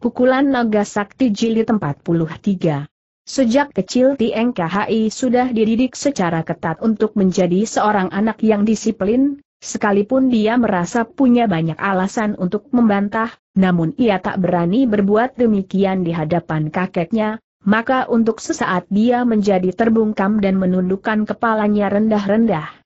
Pukulan Naga Sakti Jilid 43 Sejak kecil Tieng KHI sudah dididik secara ketat untuk menjadi seorang anak yang disiplin, sekalipun dia merasa punya banyak alasan untuk membantah, namun ia tak berani berbuat demikian di hadapan kakeknya, maka untuk sesaat dia menjadi terbungkam dan menundukkan kepalanya rendah-rendah.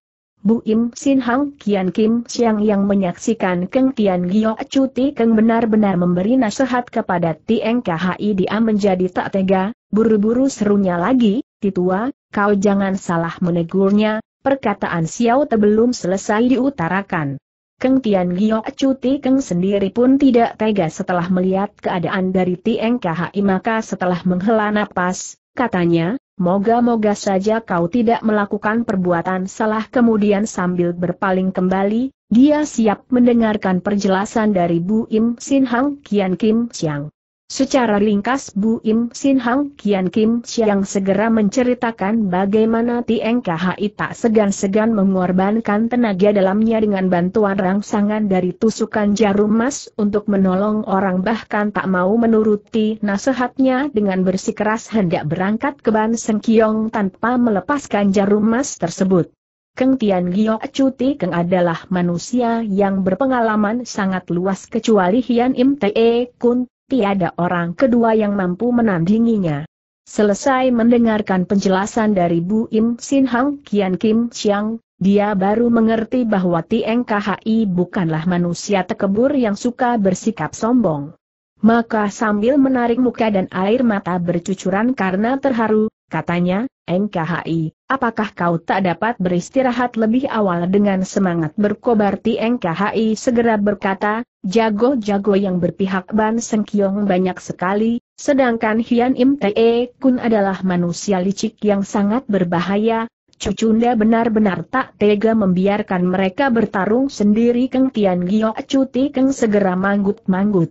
Bu Im Sin Hang Kian Kim Siang yang menyaksikan Keng Tian Gio Cuti Keng benar-benar memberi nasihat kepada Tieng Khi dia menjadi tak tega, buru-buru serunya lagi, Titua, kau jangan salah menegurnya, perkataan Xiao Te belum selesai diutarakan. Keng Tian Gio Cuti Keng sendiri pun tidak tega setelah melihat keadaan dari Tieng Khi maka setelah menghela napas, katanya, Moga-moga saja kau tidak melakukan perbuatan salah kemudian sambil berpaling kembali, dia siap mendengarkan perjelasan dari Bu Im Sin Hang Kian Kim Siang. Secara ringkas Bu Im Sin Hang Kian Kim Siang segera menceritakan bagaimana Tieng Khai tak segan-segan mengorbankan tenaga dalamnya dengan bantuan rangsangan dari tusukan jarum emas untuk menolong orang bahkan tak mau menuruti nasihatnya dengan bersikeras hendak berangkat ke Ban Seng Kiong tanpa melepaskan jarum emas tersebut. Keng Tian Gio Cuti Keng adalah manusia yang berpengalaman sangat luas kecuali Hian Im Te Kun tiada orang kedua yang mampu menandinginya. Selesai mendengarkan penjelasan dari Bu Im Sin Hang Kian Kim Chiang, dia baru mengerti bahwa Tieng KHI bukanlah manusia tekebur yang suka bersikap sombong. Maka sambil menarik muka dan air mata bercucuran karena terharu, katanya, NKHI, apakah kau tak dapat beristirahat lebih awal dengan semangat berkobar NKHI segera berkata, jago-jago yang berpihak Ban Sengkiong banyak sekali, sedangkan Hian Im Te Kun adalah manusia licik yang sangat berbahaya, Cucunda benar-benar tak tega membiarkan mereka bertarung sendiri Keng Tian Gio Cuti Keng segera manggut-manggut.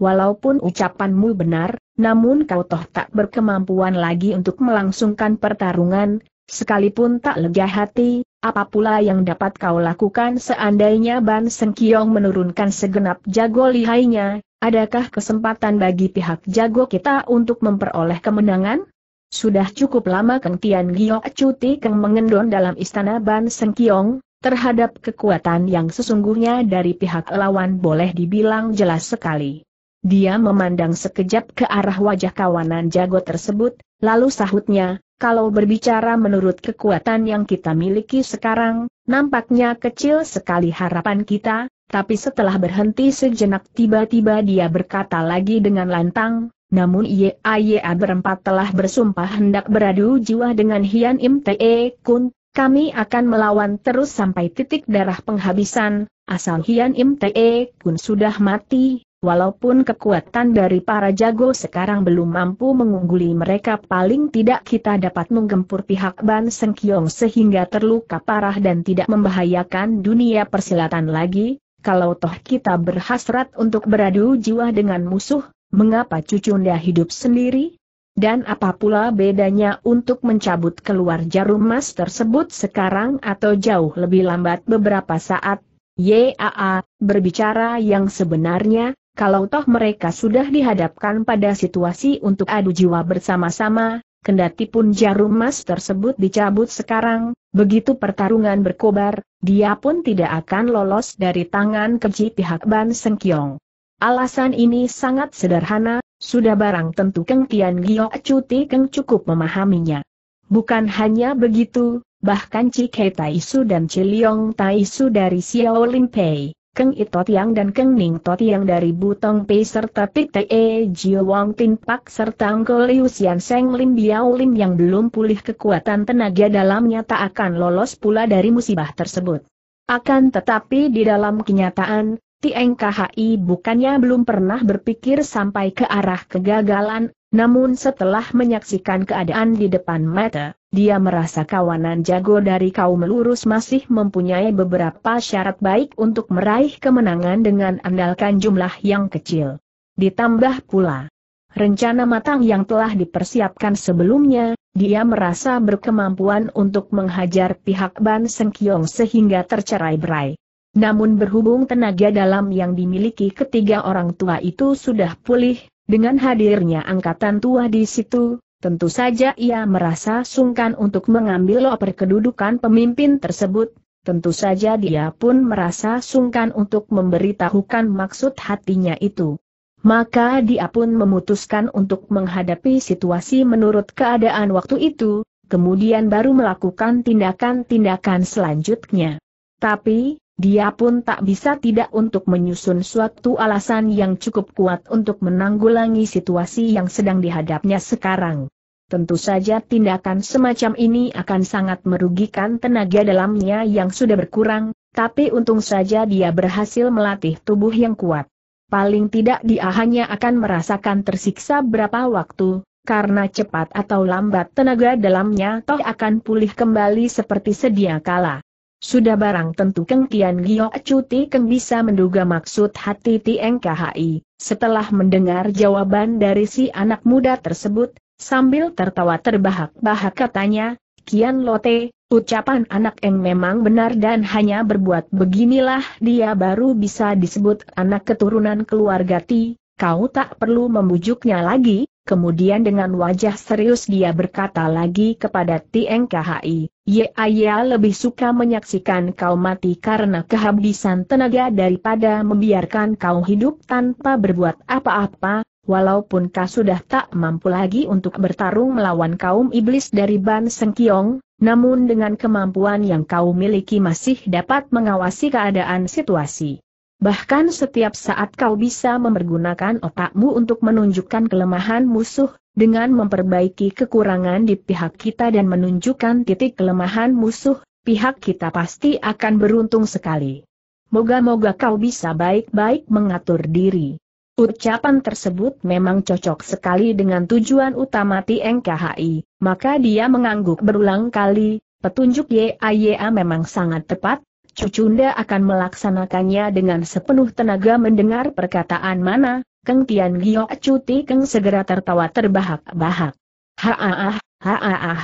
Walaupun ucapanmu benar, namun kau toh tak berkemampuan lagi untuk melangsungkan pertarungan, sekalipun tak lega hati, apa pula yang dapat kau lakukan seandainya Ban Seng Kiong menurunkan segenap jago lihainya, adakah kesempatan bagi pihak jago kita untuk memperoleh kemenangan? Sudah cukup lama Keng Tian Giok Cuti Keng mengendon dalam istana Ban Seng Kiong, terhadap kekuatan yang sesungguhnya dari pihak lawan boleh dibilang jelas sekali. Dia memandang sekejap ke arah wajah kawanan jago tersebut, lalu sahutnya, kalau berbicara menurut kekuatan yang kita miliki sekarang, nampaknya kecil sekali harapan kita, tapi setelah berhenti sejenak tiba-tiba dia berkata lagi dengan lantang, namun IAIA berempat telah bersumpah hendak beradu jiwa dengan Hian Im Te e Kun, kami akan melawan terus sampai titik darah penghabisan, asal Hian Im Te e Kun sudah mati, Walaupun kekuatan dari para jago sekarang belum mampu mengungguli mereka paling tidak kita dapat menggempur pihak Ban Sengkiong sehingga terluka parah dan tidak membahayakan dunia persilatan lagi, kalau toh kita berhasrat untuk beradu jiwa dengan musuh, mengapa cucunda hidup sendiri? Dan apa pula bedanya untuk mencabut keluar jarum emas tersebut sekarang atau jauh lebih lambat beberapa saat? Yaa, berbicara yang sebenarnya, kalau toh mereka sudah dihadapkan pada situasi untuk adu jiwa bersama-sama, kendati pun jarum emas tersebut dicabut sekarang, begitu pertarungan berkobar, dia pun tidak akan lolos dari tangan keji pihak Ban Kiong. Alasan ini sangat sederhana, sudah barang tentu Keng Tian Gio Cuti Keng cukup memahaminya. Bukan hanya begitu, bahkan Cik Tai Taisu dan Ciliong Taisu dari Xiao Limpei Keng Ito Tiang dan Keng Ning To Tiang dari Butong Pei serta Pite E Jio Tin Pak serta Angko Liu Seng Lim Biao Lim yang belum pulih kekuatan tenaga dalamnya tak akan lolos pula dari musibah tersebut. Akan tetapi di dalam kenyataan, Tieng KHI bukannya belum pernah berpikir sampai ke arah kegagalan, namun setelah menyaksikan keadaan di depan mata, dia merasa kawanan jago dari kaum lurus masih mempunyai beberapa syarat baik untuk meraih kemenangan dengan andalkan jumlah yang kecil. Ditambah pula rencana matang yang telah dipersiapkan sebelumnya, dia merasa berkemampuan untuk menghajar pihak Ban Sengkiong sehingga tercerai berai. Namun berhubung tenaga dalam yang dimiliki ketiga orang tua itu sudah pulih, dengan hadirnya angkatan tua di situ, tentu saja ia merasa sungkan untuk mengambil loper kedudukan pemimpin tersebut, tentu saja dia pun merasa sungkan untuk memberitahukan maksud hatinya itu. Maka dia pun memutuskan untuk menghadapi situasi menurut keadaan waktu itu, kemudian baru melakukan tindakan-tindakan selanjutnya. Tapi, dia pun tak bisa tidak untuk menyusun suatu alasan yang cukup kuat untuk menanggulangi situasi yang sedang dihadapnya sekarang. Tentu saja tindakan semacam ini akan sangat merugikan tenaga dalamnya yang sudah berkurang, tapi untung saja dia berhasil melatih tubuh yang kuat. Paling tidak dia hanya akan merasakan tersiksa berapa waktu, karena cepat atau lambat tenaga dalamnya toh akan pulih kembali seperti sedia kala. Sudah barang tentu Keng Tian Gio Cuti Keng bisa menduga maksud hati Tieng KHI, setelah mendengar jawaban dari si anak muda tersebut, Sambil tertawa terbahak-bahak katanya, Kian Lote, ucapan anak Eng memang benar dan hanya berbuat beginilah dia baru bisa disebut anak keturunan keluarga Ti, kau tak perlu membujuknya lagi, kemudian dengan wajah serius dia berkata lagi kepada Ti NKHI, ya, ayah lebih suka menyaksikan kau mati karena kehabisan tenaga daripada membiarkan kau hidup tanpa berbuat apa-apa, walaupun kau sudah tak mampu lagi untuk bertarung melawan kaum iblis dari Ban Sengkiong, namun dengan kemampuan yang kau miliki masih dapat mengawasi keadaan situasi. Bahkan setiap saat kau bisa mempergunakan otakmu untuk menunjukkan kelemahan musuh, dengan memperbaiki kekurangan di pihak kita dan menunjukkan titik kelemahan musuh, pihak kita pasti akan beruntung sekali. Moga-moga kau bisa baik-baik mengatur diri. Ucapan tersebut memang cocok sekali dengan tujuan utama TNKHI, maka dia mengangguk berulang kali, petunjuk YAYA memang sangat tepat, Cucunda akan melaksanakannya dengan sepenuh tenaga mendengar perkataan mana, Keng Tian Giok Cuti Keng segera tertawa terbahak-bahak. Haaah, haaah,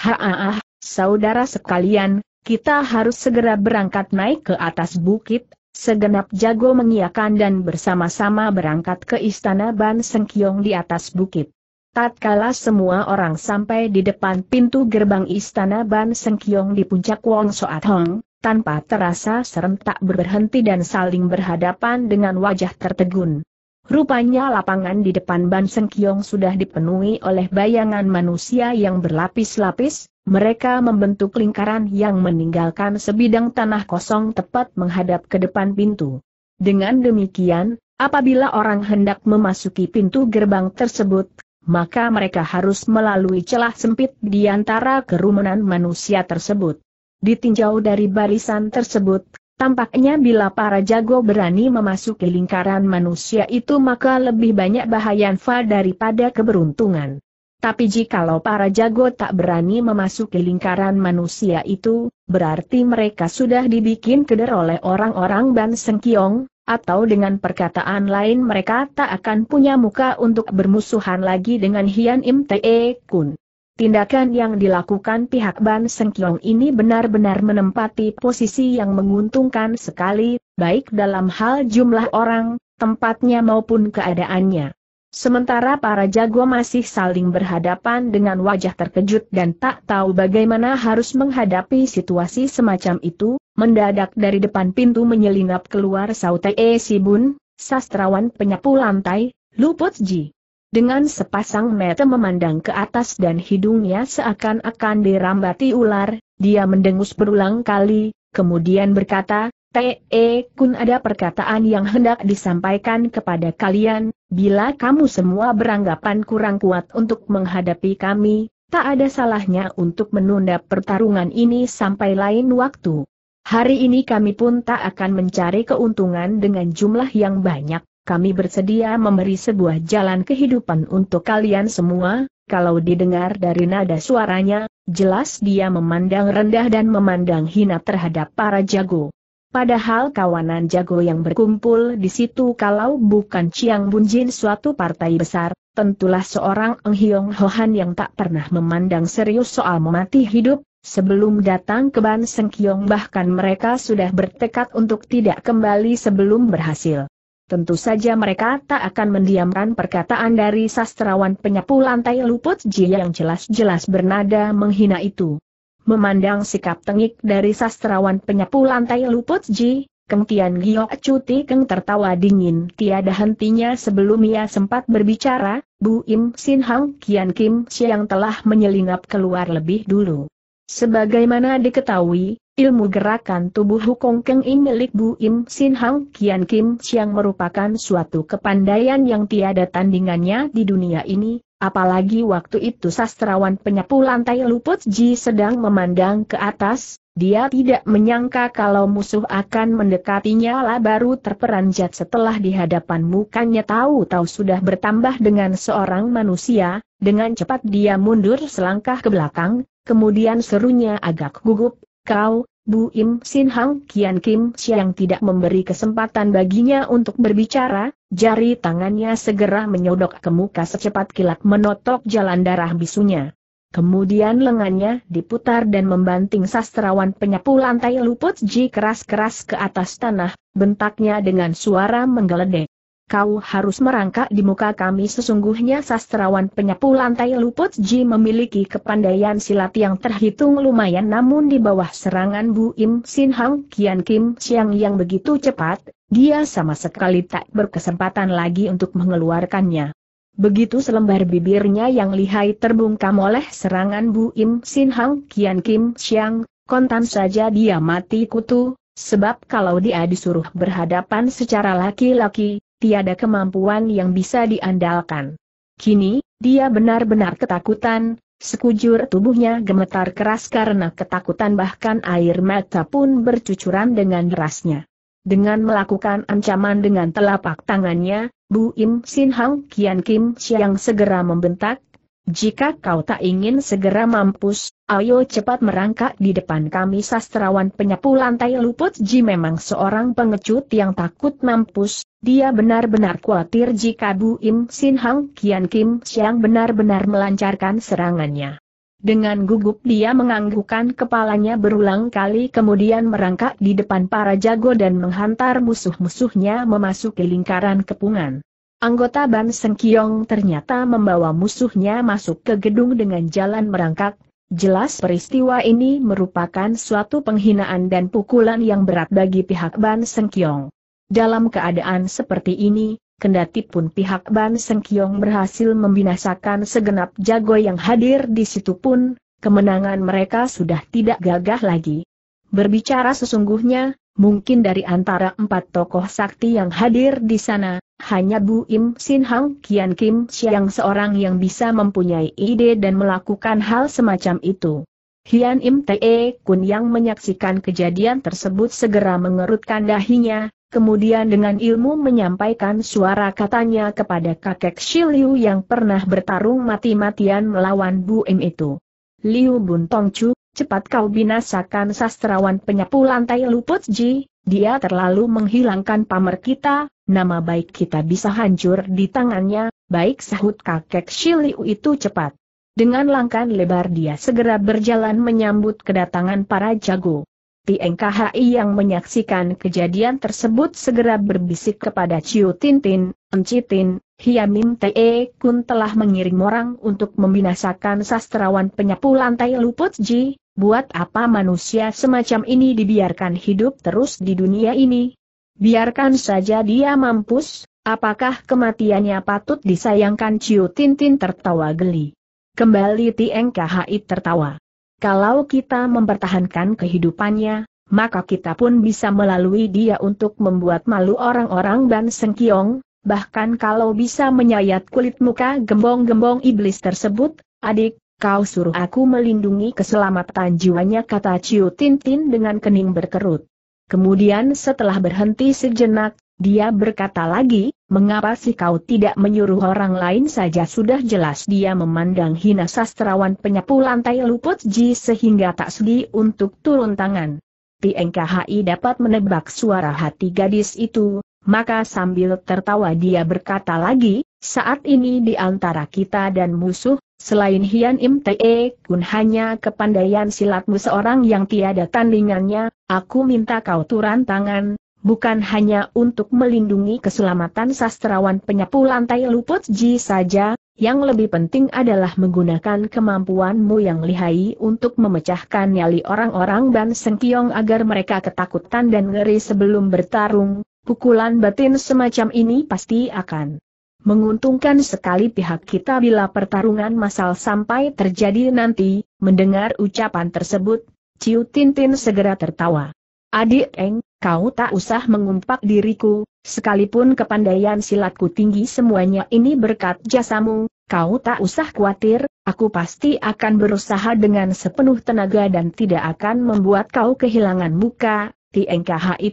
haaah, saudara sekalian, kita harus segera berangkat naik ke atas bukit, Segenap jago mengiakan dan bersama-sama berangkat ke istana Ban Sengkiong di atas bukit. Tatkala semua orang sampai di depan pintu gerbang istana Ban Sengkiong di puncak Wong Soat Hong, tanpa terasa serentak berhenti dan saling berhadapan dengan wajah tertegun. Rupanya lapangan di depan Ban Sengkiong sudah dipenuhi oleh bayangan manusia yang berlapis-lapis, mereka membentuk lingkaran yang meninggalkan sebidang tanah kosong tepat menghadap ke depan pintu. Dengan demikian, apabila orang hendak memasuki pintu gerbang tersebut, maka mereka harus melalui celah sempit di antara kerumunan manusia tersebut. Ditinjau dari barisan tersebut, Tampaknya bila para jago berani memasuki lingkaran manusia itu maka lebih banyak bahaya Fa daripada keberuntungan. Tapi jikalau para jago tak berani memasuki lingkaran manusia itu, berarti mereka sudah dibikin keder oleh orang-orang Ban Sengkiong, atau dengan perkataan lain mereka tak akan punya muka untuk bermusuhan lagi dengan Hian Im Te Kun. Tindakan yang dilakukan pihak Ban Sengkyong ini benar-benar menempati posisi yang menguntungkan sekali, baik dalam hal jumlah orang, tempatnya maupun keadaannya. Sementara para jago masih saling berhadapan dengan wajah terkejut dan tak tahu bagaimana harus menghadapi situasi semacam itu, mendadak dari depan pintu menyelinap keluar Sautai Sibun, sastrawan penyapu lantai, Luput Ji. Dengan sepasang mata memandang ke atas dan hidungnya seakan-akan dirambati ular, dia mendengus berulang kali, kemudian berkata, T.E. Eh, kun ada perkataan yang hendak disampaikan kepada kalian, bila kamu semua beranggapan kurang kuat untuk menghadapi kami, tak ada salahnya untuk menunda pertarungan ini sampai lain waktu. Hari ini kami pun tak akan mencari keuntungan dengan jumlah yang banyak kami bersedia memberi sebuah jalan kehidupan untuk kalian semua, kalau didengar dari nada suaranya, jelas dia memandang rendah dan memandang hina terhadap para jago. Padahal kawanan jago yang berkumpul di situ kalau bukan Chiang Bunjin suatu partai besar, tentulah seorang Eng Hiong Hohan yang tak pernah memandang serius soal mati hidup, Sebelum datang ke Ban Kiong bahkan mereka sudah bertekad untuk tidak kembali sebelum berhasil. Tentu saja mereka tak akan mendiamkan perkataan dari sastrawan penyapu lantai luput Ji yang jelas-jelas bernada menghina itu. Memandang sikap tengik dari sastrawan penyapu lantai luput Ji, Keng Tian Giok Cuti Keng tertawa dingin tiada hentinya sebelum ia sempat berbicara, Bu Im Sin Hang Kian Kim Siang telah menyelinap keluar lebih dulu. Sebagaimana diketahui, Ilmu gerakan tubuh Hukong Keng Im milik Bu Im Sin Hang Kian Kim Chiang merupakan suatu kepandaian yang tiada tandingannya di dunia ini, apalagi waktu itu sastrawan penyapu lantai Luput Ji sedang memandang ke atas, dia tidak menyangka kalau musuh akan mendekatinya lah baru terperanjat setelah di hadapan mukanya tahu-tahu sudah bertambah dengan seorang manusia, dengan cepat dia mundur selangkah ke belakang, kemudian serunya agak gugup, Kau, Bu Im Sin Hang Kian Kim Siang tidak memberi kesempatan baginya untuk berbicara, jari tangannya segera menyodok ke muka secepat kilat menotok jalan darah bisunya. Kemudian lengannya diputar dan membanting sastrawan penyapu lantai luput ji keras-keras ke atas tanah, bentaknya dengan suara menggeledek kau harus merangkak di muka kami sesungguhnya sastrawan penyapu lantai luput Ji memiliki kepandaian silat yang terhitung lumayan namun di bawah serangan Bu Im Sin Hang Kian Kim Siang yang begitu cepat, dia sama sekali tak berkesempatan lagi untuk mengeluarkannya. Begitu selembar bibirnya yang lihai terbungkam oleh serangan Bu Im Sin Hang Kian Kim Siang, kontan saja dia mati kutu, Sebab kalau dia disuruh berhadapan secara laki-laki, tiada kemampuan yang bisa diandalkan. Kini, dia benar-benar ketakutan, sekujur tubuhnya gemetar keras karena ketakutan bahkan air mata pun bercucuran dengan derasnya. Dengan melakukan ancaman dengan telapak tangannya, Bu Im Sin Hang Kian Kim Siang segera membentak, jika kau tak ingin segera mampus, ayo cepat merangkak di depan kami sastrawan penyapu lantai luput Ji memang seorang pengecut yang takut mampus, dia benar-benar khawatir jika Bu Im Sin Hang Kian Kim Siang benar-benar melancarkan serangannya. Dengan gugup dia menganggukkan kepalanya berulang kali kemudian merangkak di depan para jago dan menghantar musuh-musuhnya memasuki lingkaran kepungan. Anggota Ban Kiong ternyata membawa musuhnya masuk ke gedung dengan jalan merangkak. Jelas peristiwa ini merupakan suatu penghinaan dan pukulan yang berat bagi pihak Ban Kiong. Dalam keadaan seperti ini, kendati pun pihak Ban Kiong berhasil membinasakan segenap jago yang hadir di situ pun, kemenangan mereka sudah tidak gagah lagi. Berbicara sesungguhnya, Mungkin dari antara empat tokoh sakti yang hadir di sana, hanya Bu Im Sin Hang Kian Kim yang seorang yang bisa mempunyai ide dan melakukan hal semacam itu. Hian Im Te Kun yang menyaksikan kejadian tersebut segera mengerutkan dahinya, kemudian dengan ilmu menyampaikan suara katanya kepada kakek Shiliu yang pernah bertarung mati-matian melawan Bu Im itu. Liu Bun Tong Chu, cepat kau binasakan sastrawan penyapu lantai luput ji, dia terlalu menghilangkan pamer kita, nama baik kita bisa hancur di tangannya, baik sahut kakek Shiliu itu cepat. Dengan langkah lebar dia segera berjalan menyambut kedatangan para jago. Tieng yang menyaksikan kejadian tersebut segera berbisik kepada Ciu Tintin, Encitin, Hiamim Te e Kun telah mengirim orang untuk membinasakan sastrawan penyapu lantai Luput Ji, Buat apa manusia semacam ini dibiarkan hidup terus di dunia ini? Biarkan saja dia mampus, apakah kematiannya patut disayangkan Ciu Tintin tertawa geli. Kembali Tieng Khai tertawa. Kalau kita mempertahankan kehidupannya, maka kita pun bisa melalui dia untuk membuat malu orang-orang Ban Sengkiong, bahkan kalau bisa menyayat kulit muka gembong-gembong iblis tersebut, adik, Kau suruh aku melindungi keselamatan jiwanya kata Ciu Tintin dengan kening berkerut. Kemudian setelah berhenti sejenak, dia berkata lagi, mengapa sih kau tidak menyuruh orang lain saja sudah jelas dia memandang hina sastrawan penyapu lantai luput ji sehingga tak sudi untuk turun tangan. PNKHI dapat menebak suara hati gadis itu, maka sambil tertawa dia berkata lagi, saat ini di antara kita dan musuh, Selain Hian Im Te Kun hanya kepandaian silatmu seorang yang tiada tandingannya, aku minta kau turan tangan, bukan hanya untuk melindungi keselamatan sastrawan penyapu lantai luput ji saja, yang lebih penting adalah menggunakan kemampuanmu yang lihai untuk memecahkan nyali orang-orang Ban Sengkiong agar mereka ketakutan dan ngeri sebelum bertarung, pukulan batin semacam ini pasti akan Menguntungkan sekali pihak kita bila pertarungan masal sampai terjadi nanti, mendengar ucapan tersebut, Ciu Tintin segera tertawa. Adik Eng, kau tak usah mengumpak diriku, sekalipun kepandaian silatku tinggi semuanya ini berkat jasamu, kau tak usah khawatir, aku pasti akan berusaha dengan sepenuh tenaga dan tidak akan membuat kau kehilangan muka, Tieng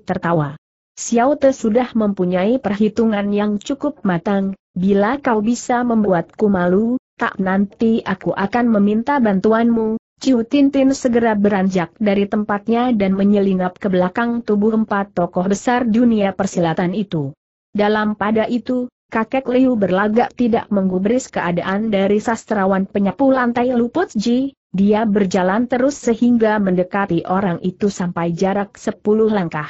tertawa. Xiao Te sudah mempunyai perhitungan yang cukup matang, bila kau bisa membuatku malu, tak nanti aku akan meminta bantuanmu. Ciu Tintin segera beranjak dari tempatnya dan menyelinap ke belakang tubuh empat tokoh besar dunia persilatan itu. Dalam pada itu, kakek Liu berlagak tidak menggubris keadaan dari sastrawan penyapu lantai Luput Ji, dia berjalan terus sehingga mendekati orang itu sampai jarak sepuluh langkah.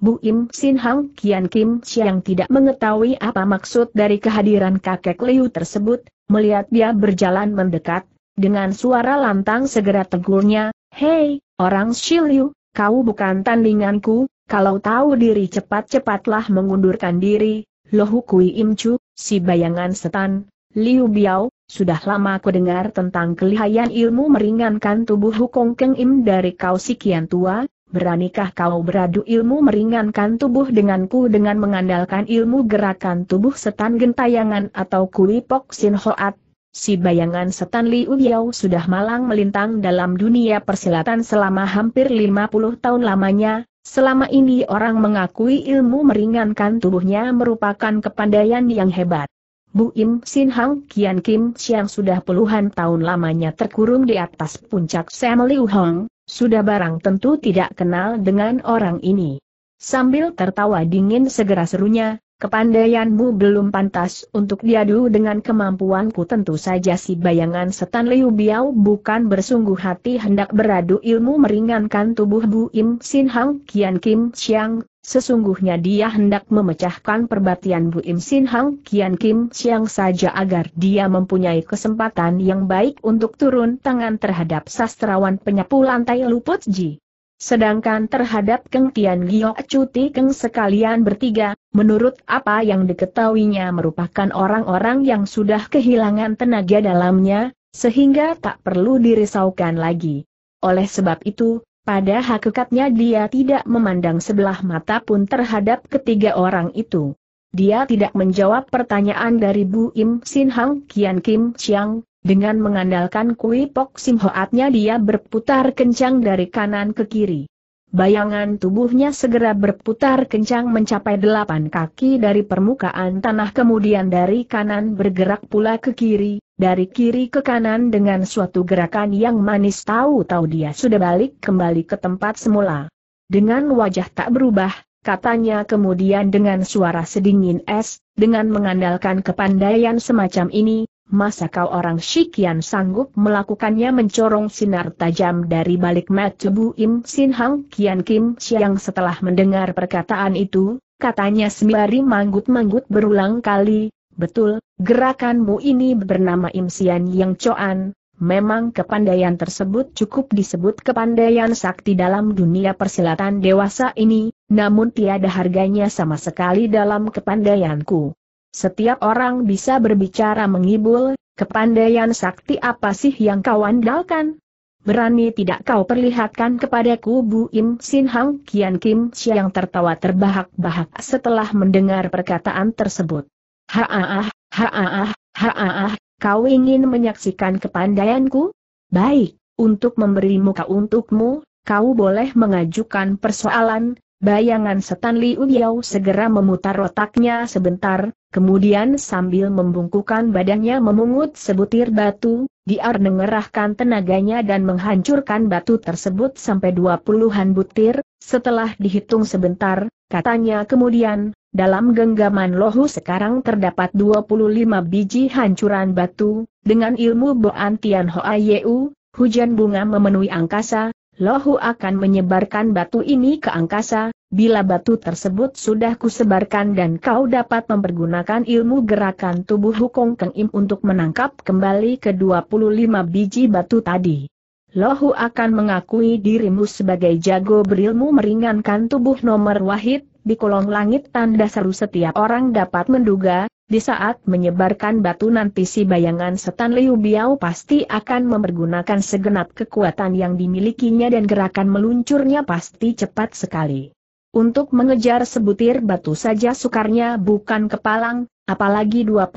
Bu Im Sin Hang Kian Kim Siang tidak mengetahui apa maksud dari kehadiran kakek Liu tersebut, melihat dia berjalan mendekat, dengan suara lantang segera tegurnya, Hei, orang Shiliu, kau bukan tandinganku, kalau tahu diri cepat-cepatlah mengundurkan diri, lohu kui Im Chu, si bayangan setan, Liu Biao, sudah lama aku dengar tentang kelihayan ilmu meringankan tubuh Hukong Keng Im dari kau si kian tua, Beranikah kau beradu ilmu meringankan tubuh denganku dengan mengandalkan ilmu gerakan tubuh setan gentayangan atau kulipok sin hoat? Si bayangan setan Liu Yao sudah malang melintang dalam dunia persilatan selama hampir 50 tahun lamanya, selama ini orang mengakui ilmu meringankan tubuhnya merupakan kepandaian yang hebat. Bu Im Sin Hang Kian Kim Siang sudah puluhan tahun lamanya terkurung di atas puncak Sam Liu Hong, sudah barang tentu tidak kenal dengan orang ini. Sambil tertawa dingin segera serunya, Kepandaianmu belum pantas untuk diadu dengan kemampuanku tentu saja si bayangan setan Liu Biao bukan bersungguh hati hendak beradu ilmu meringankan tubuh Bu Im Sin Hang Kian Kim Siang. sesungguhnya dia hendak memecahkan perbatian Bu Im Sin Hang Kian Kim Siang saja agar dia mempunyai kesempatan yang baik untuk turun tangan terhadap sastrawan penyapu lantai Luput Ji. Sedangkan terhadap Keng Tian Giok Cuti Keng sekalian bertiga, menurut apa yang diketahuinya merupakan orang-orang yang sudah kehilangan tenaga dalamnya, sehingga tak perlu dirisaukan lagi. Oleh sebab itu, pada hakikatnya dia tidak memandang sebelah mata pun terhadap ketiga orang itu. Dia tidak menjawab pertanyaan dari Bu Im Sin Hang Kian Kim Chiang, dengan mengandalkan kui pok simhoatnya dia berputar kencang dari kanan ke kiri. Bayangan tubuhnya segera berputar kencang mencapai delapan kaki dari permukaan tanah kemudian dari kanan bergerak pula ke kiri, dari kiri ke kanan dengan suatu gerakan yang manis tahu-tahu dia sudah balik kembali ke tempat semula. Dengan wajah tak berubah, katanya kemudian dengan suara sedingin es, dengan mengandalkan kepandaian semacam ini, Masa kau orang Shikian sanggup melakukannya mencorong sinar tajam dari balik Bu Im Sin Hang Kian Kim Siang setelah mendengar perkataan itu, katanya sembari manggut-manggut berulang kali, betul, gerakanmu ini bernama Im Sian Yang Coan, memang kepandaian tersebut cukup disebut kepandaian sakti dalam dunia persilatan dewasa ini, namun tiada harganya sama sekali dalam kepandaianku. Setiap orang bisa berbicara mengibul, kepandaian sakti apa sih yang kau andalkan? Berani tidak kau perlihatkan kepadaku Bu Im Sin Hang Kian Kim Siang tertawa terbahak-bahak setelah mendengar perkataan tersebut. Haah, haah, haah. kau ingin menyaksikan kepandaianku? Baik, untuk memberi muka untukmu, kau boleh mengajukan persoalan, bayangan Setan Liu Yao segera memutar otaknya sebentar, Kemudian sambil membungkukan badannya memungut sebutir batu, dia mengerahkan tenaganya dan menghancurkan batu tersebut sampai dua puluhan butir, setelah dihitung sebentar, katanya kemudian, dalam genggaman lohu sekarang terdapat dua puluh lima biji hancuran batu, dengan ilmu Boan Tian Hoa Yeu, hujan bunga memenuhi angkasa, Lohu akan menyebarkan batu ini ke angkasa, bila batu tersebut sudah kusebarkan dan kau dapat mempergunakan ilmu gerakan tubuh Hukong Keng Im untuk menangkap kembali ke 25 biji batu tadi. Lohu akan mengakui dirimu sebagai jago berilmu meringankan tubuh nomor wahid, di kolong langit tanda seru setiap orang dapat menduga, di saat menyebarkan batu nanti si bayangan setan Liu Biao pasti akan mempergunakan segenap kekuatan yang dimilikinya dan gerakan meluncurnya pasti cepat sekali. Untuk mengejar sebutir batu saja sukarnya bukan kepalang, apalagi 25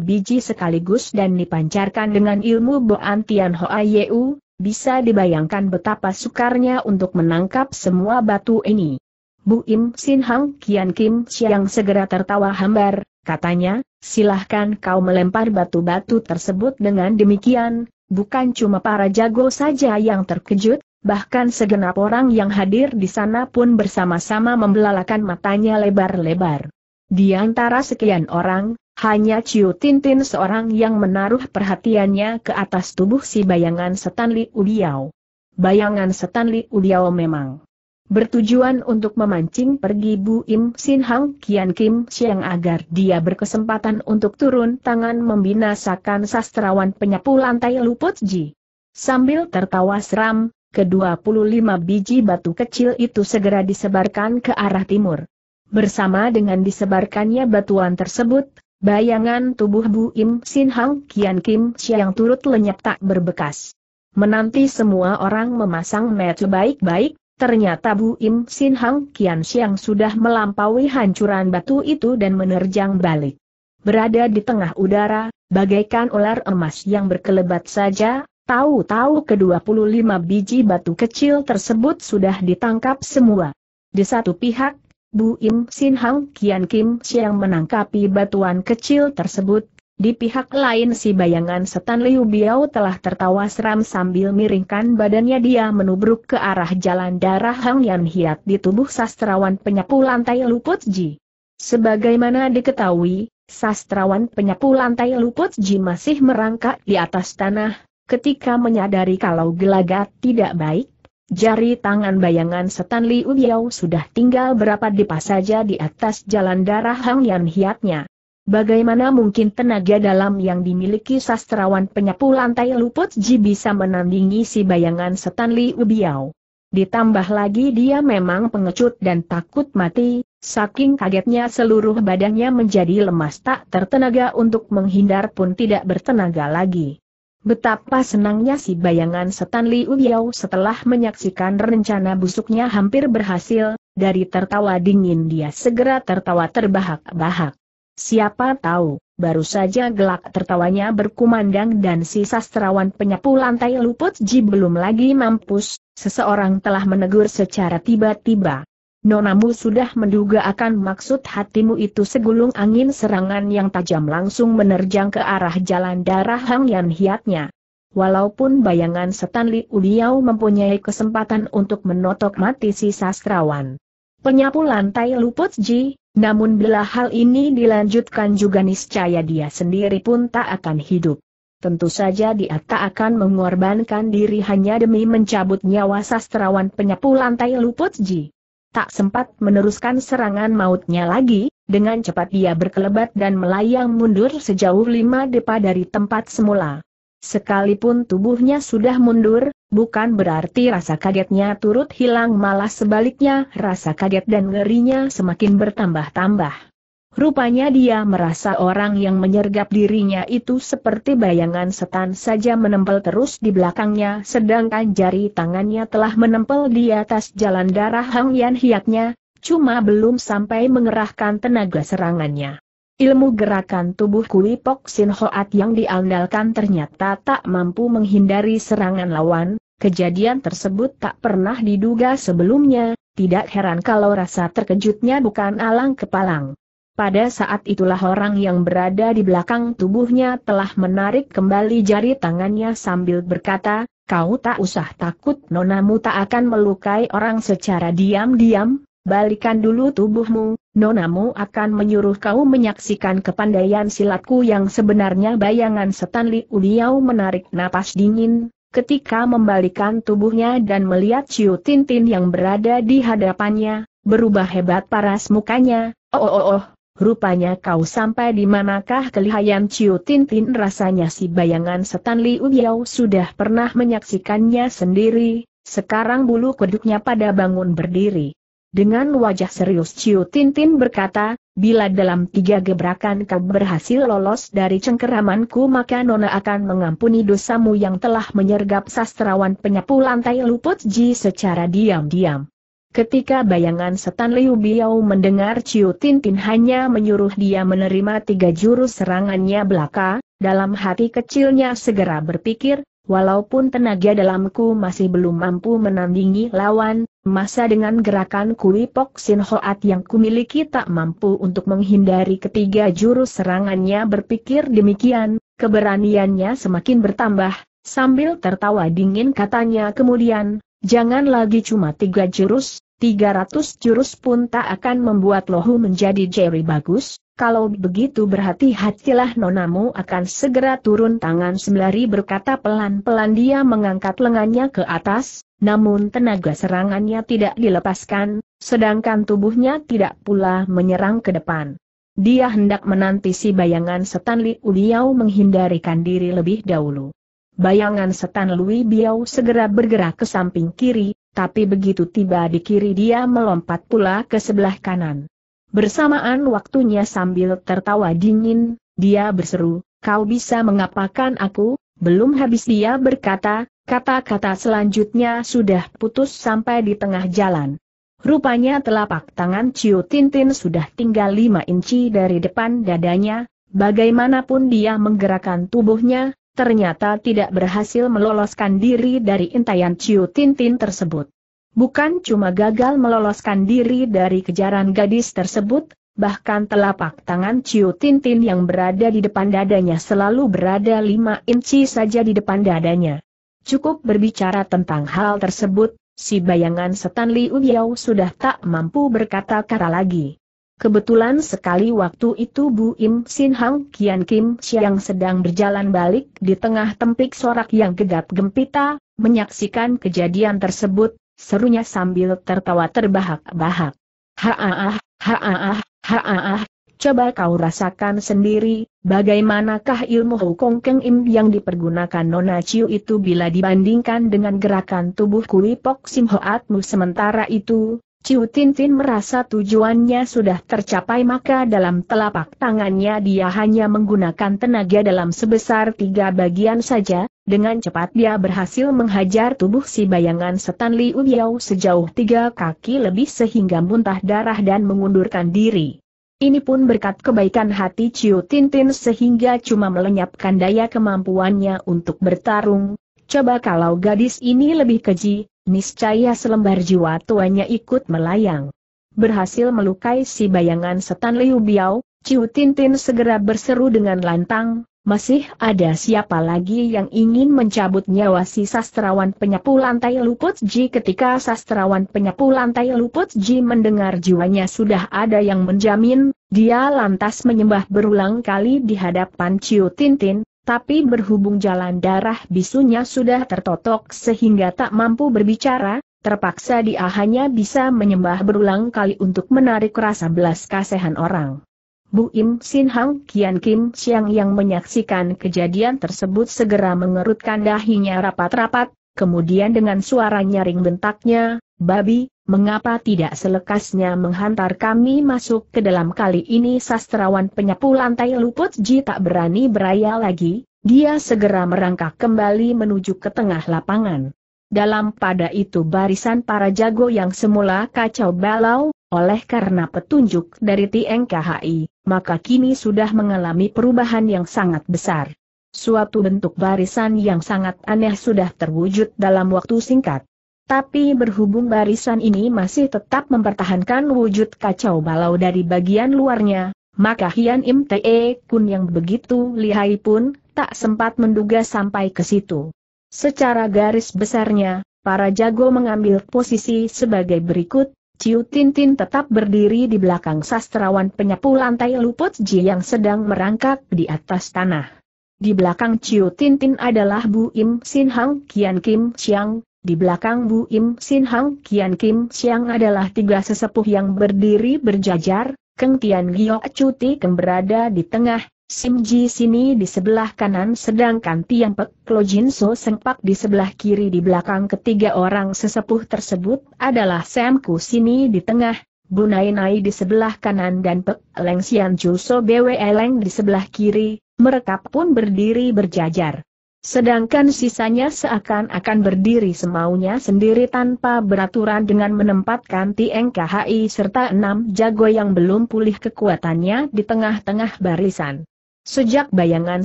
biji sekaligus dan dipancarkan dengan ilmu Boan Tian Hoa Yeu, bisa dibayangkan betapa sukarnya untuk menangkap semua batu ini. Bu Im Sin Hang Kian Kim Siang segera tertawa hambar, katanya, silahkan kau melempar batu-batu tersebut dengan demikian, bukan cuma para jago saja yang terkejut, bahkan segenap orang yang hadir di sana pun bersama-sama membelalakan matanya lebar-lebar. Di antara sekian orang, hanya Ciu Tintin seorang yang menaruh perhatiannya ke atas tubuh si bayangan Setan Li Udiao. Bayangan Setan Li Udiao memang bertujuan untuk memancing pergi Bu Im Sin Hang Kian Kim Siang agar dia berkesempatan untuk turun tangan membinasakan sastrawan penyapu lantai Luput Ji. Sambil tertawa seram, ke-25 biji batu kecil itu segera disebarkan ke arah timur. Bersama dengan disebarkannya batuan tersebut, bayangan tubuh Bu Im Sin Hang Kian Kim Siang turut lenyap tak berbekas. Menanti semua orang memasang metu baik-baik, Ternyata Bu Im Sin Hang Kian Siang sudah melampaui hancuran batu itu dan menerjang balik. Berada di tengah udara, bagaikan ular emas yang berkelebat saja, tahu-tahu ke-25 biji batu kecil tersebut sudah ditangkap semua. Di satu pihak, Bu Im Sin Hang Kian Kim Siang menangkapi batuan kecil tersebut, di pihak lain si bayangan setan Liu Biao telah tertawa seram sambil miringkan badannya dia menubruk ke arah jalan darah Hang Yan Hiat di tubuh sastrawan penyapu lantai Luput Ji. Sebagaimana diketahui, sastrawan penyapu lantai Luput Ji masih merangkak di atas tanah, ketika menyadari kalau gelagat tidak baik, Jari tangan bayangan setan Liu Biao sudah tinggal berapa dipas saja di atas jalan darah Hang Yan Hiatnya. Bagaimana mungkin tenaga dalam yang dimiliki sastrawan penyapu lantai luput Ji bisa menandingi si bayangan setan Li Ubiao? Ditambah lagi dia memang pengecut dan takut mati, saking kagetnya seluruh badannya menjadi lemas tak tertenaga untuk menghindar pun tidak bertenaga lagi. Betapa senangnya si bayangan setan Li Ubiao setelah menyaksikan rencana busuknya hampir berhasil, dari tertawa dingin dia segera tertawa terbahak-bahak. Siapa tahu, baru saja gelak tertawanya berkumandang dan si sastrawan penyapu lantai luput ji belum lagi mampus, seseorang telah menegur secara tiba-tiba. Nonamu sudah menduga akan maksud hatimu itu segulung angin serangan yang tajam langsung menerjang ke arah jalan darah Hang Yan Hiatnya. Walaupun bayangan setan Li Uliau mempunyai kesempatan untuk menotok mati si sastrawan. Penyapu lantai luput ji, namun bila hal ini dilanjutkan juga niscaya dia sendiri pun tak akan hidup. Tentu saja dia tak akan mengorbankan diri hanya demi mencabut nyawa sastrawan penyapu lantai Luput Ji. Tak sempat meneruskan serangan mautnya lagi, dengan cepat dia berkelebat dan melayang mundur sejauh lima depa dari tempat semula. Sekalipun tubuhnya sudah mundur, bukan berarti rasa kagetnya turut hilang malah sebaliknya rasa kaget dan ngerinya semakin bertambah-tambah. Rupanya dia merasa orang yang menyergap dirinya itu seperti bayangan setan saja menempel terus di belakangnya sedangkan jari tangannya telah menempel di atas jalan darah Hang Yan Hiatnya, cuma belum sampai mengerahkan tenaga serangannya. Ilmu gerakan tubuh Kui Pok Sin Hoat yang diandalkan ternyata tak mampu menghindari serangan lawan, kejadian tersebut tak pernah diduga sebelumnya, tidak heran kalau rasa terkejutnya bukan alang kepalang. Pada saat itulah orang yang berada di belakang tubuhnya telah menarik kembali jari tangannya sambil berkata, kau tak usah takut nonamu tak akan melukai orang secara diam-diam, balikan dulu tubuhmu, nonamu akan menyuruh kau menyaksikan kepandaian silatku yang sebenarnya bayangan setan liu Uliau menarik napas dingin, ketika membalikan tubuhnya dan melihat Ciu Tintin yang berada di hadapannya, berubah hebat paras mukanya, oh oh oh, oh. Rupanya kau sampai di manakah kelihayan Ciu Tintin rasanya si bayangan setan liu Uyau sudah pernah menyaksikannya sendiri, sekarang bulu kuduknya pada bangun berdiri. Dengan wajah serius Ciu Tintin berkata, bila dalam tiga gebrakan kau berhasil lolos dari cengkeramanku maka Nona akan mengampuni dosamu yang telah menyergap sastrawan penyapu lantai luput Ji secara diam-diam. Ketika bayangan setan Liu Biao mendengar Ciu Tintin hanya menyuruh dia menerima tiga jurus serangannya belaka, dalam hati kecilnya segera berpikir, Walaupun tenaga dalamku masih belum mampu menandingi lawan, masa dengan gerakan kuipok sin yang kumiliki tak mampu untuk menghindari ketiga jurus serangannya berpikir demikian, keberaniannya semakin bertambah, sambil tertawa dingin katanya kemudian, jangan lagi cuma tiga jurus, tiga ratus jurus pun tak akan membuat lohu menjadi Jerry bagus, kalau begitu berhati-hatilah nonamu akan segera turun tangan sembari berkata pelan-pelan dia mengangkat lengannya ke atas, namun tenaga serangannya tidak dilepaskan, sedangkan tubuhnya tidak pula menyerang ke depan. Dia hendak menanti si bayangan setan Li Uliau menghindarikan diri lebih dahulu. Bayangan setan Lui Biau segera bergerak ke samping kiri, tapi begitu tiba di kiri dia melompat pula ke sebelah kanan. Bersamaan waktunya sambil tertawa dingin, dia berseru, kau bisa mengapakan aku? Belum habis dia berkata, kata-kata selanjutnya sudah putus sampai di tengah jalan. Rupanya telapak tangan Ciu Tintin sudah tinggal lima inci dari depan dadanya, bagaimanapun dia menggerakkan tubuhnya, ternyata tidak berhasil meloloskan diri dari intayan Ciu Tintin tersebut. Bukan cuma gagal meloloskan diri dari kejaran gadis tersebut, bahkan telapak tangan Ciu Tintin yang berada di depan dadanya selalu berada lima inci saja di depan dadanya. Cukup berbicara tentang hal tersebut, si bayangan setan Liu Ubiao sudah tak mampu berkata-kata lagi. Kebetulan sekali waktu itu Bu Im Sin Hang Kian Kim Siang sedang berjalan balik di tengah tempik sorak yang gegap gempita, menyaksikan kejadian tersebut, serunya sambil tertawa terbahak-bahak. Haaah, haaah, haaah, coba kau rasakan sendiri, bagaimanakah ilmu Hukong Keng Im yang dipergunakan Nona Chiu itu bila dibandingkan dengan gerakan tubuh Kui Pok Sim Hoatmu sementara itu, Ciu Tintin merasa tujuannya sudah tercapai maka dalam telapak tangannya dia hanya menggunakan tenaga dalam sebesar tiga bagian saja, dengan cepat dia berhasil menghajar tubuh si bayangan setan Li Ubiao sejauh tiga kaki lebih sehingga muntah darah dan mengundurkan diri. Ini pun berkat kebaikan hati Ciu Tintin sehingga cuma melenyapkan daya kemampuannya untuk bertarung. Coba kalau gadis ini lebih keji, niscaya selembar jiwa tuanya ikut melayang. Berhasil melukai si bayangan setan Ubiau, Ciu Tintin segera berseru dengan lantang, masih ada siapa lagi yang ingin mencabut nyawa si sastrawan penyapu lantai luput Ji ketika sastrawan penyapu lantai luput Ji mendengar jiwanya sudah ada yang menjamin, dia lantas menyembah berulang kali di hadapan Ciu Tintin, tapi berhubung jalan darah bisunya sudah tertotok sehingga tak mampu berbicara, terpaksa dia hanya bisa menyembah berulang kali untuk menarik rasa belas kasihan orang. Bu Im Sin Hang Kian Kim Siang yang menyaksikan kejadian tersebut segera mengerutkan dahinya rapat-rapat, kemudian dengan suara nyaring bentaknya, Babi, mengapa tidak selekasnya menghantar kami masuk ke dalam kali ini sastrawan penyapu lantai luput ji tak berani beraya lagi, dia segera merangkak kembali menuju ke tengah lapangan. Dalam pada itu barisan para jago yang semula kacau balau, oleh karena petunjuk dari TNKHI, maka kini sudah mengalami perubahan yang sangat besar. Suatu bentuk barisan yang sangat aneh sudah terwujud dalam waktu singkat. Tapi berhubung barisan ini masih tetap mempertahankan wujud kacau balau dari bagian luarnya, maka Hian Im Te Kun yang begitu lihai pun tak sempat menduga sampai ke situ. Secara garis besarnya, para jago mengambil posisi sebagai berikut, Ciu Tintin tetap berdiri di belakang sastrawan penyapu lantai luput Ji yang sedang merangkak di atas tanah. Di belakang Ciu Tintin adalah Bu Im Sin Hang Kian Kim Siang. di belakang Bu Im Sin Hang Kian Kim Siang adalah tiga sesepuh yang berdiri berjajar, Keng Tian Gio Cuti Keng berada di tengah, Sim Ji sini di sebelah kanan sedangkan Tiang Pek Lo Jin So Sengpak di sebelah kiri di belakang ketiga orang sesepuh tersebut adalah Sam Ku sini di tengah, Bunai Nai di sebelah kanan dan Pek Leng Sian Ju So Bwe Leng di sebelah kiri, mereka pun berdiri berjajar. Sedangkan sisanya seakan-akan berdiri semaunya sendiri tanpa beraturan dengan menempatkan TNKHI serta enam jago yang belum pulih kekuatannya di tengah-tengah barisan. Sejak bayangan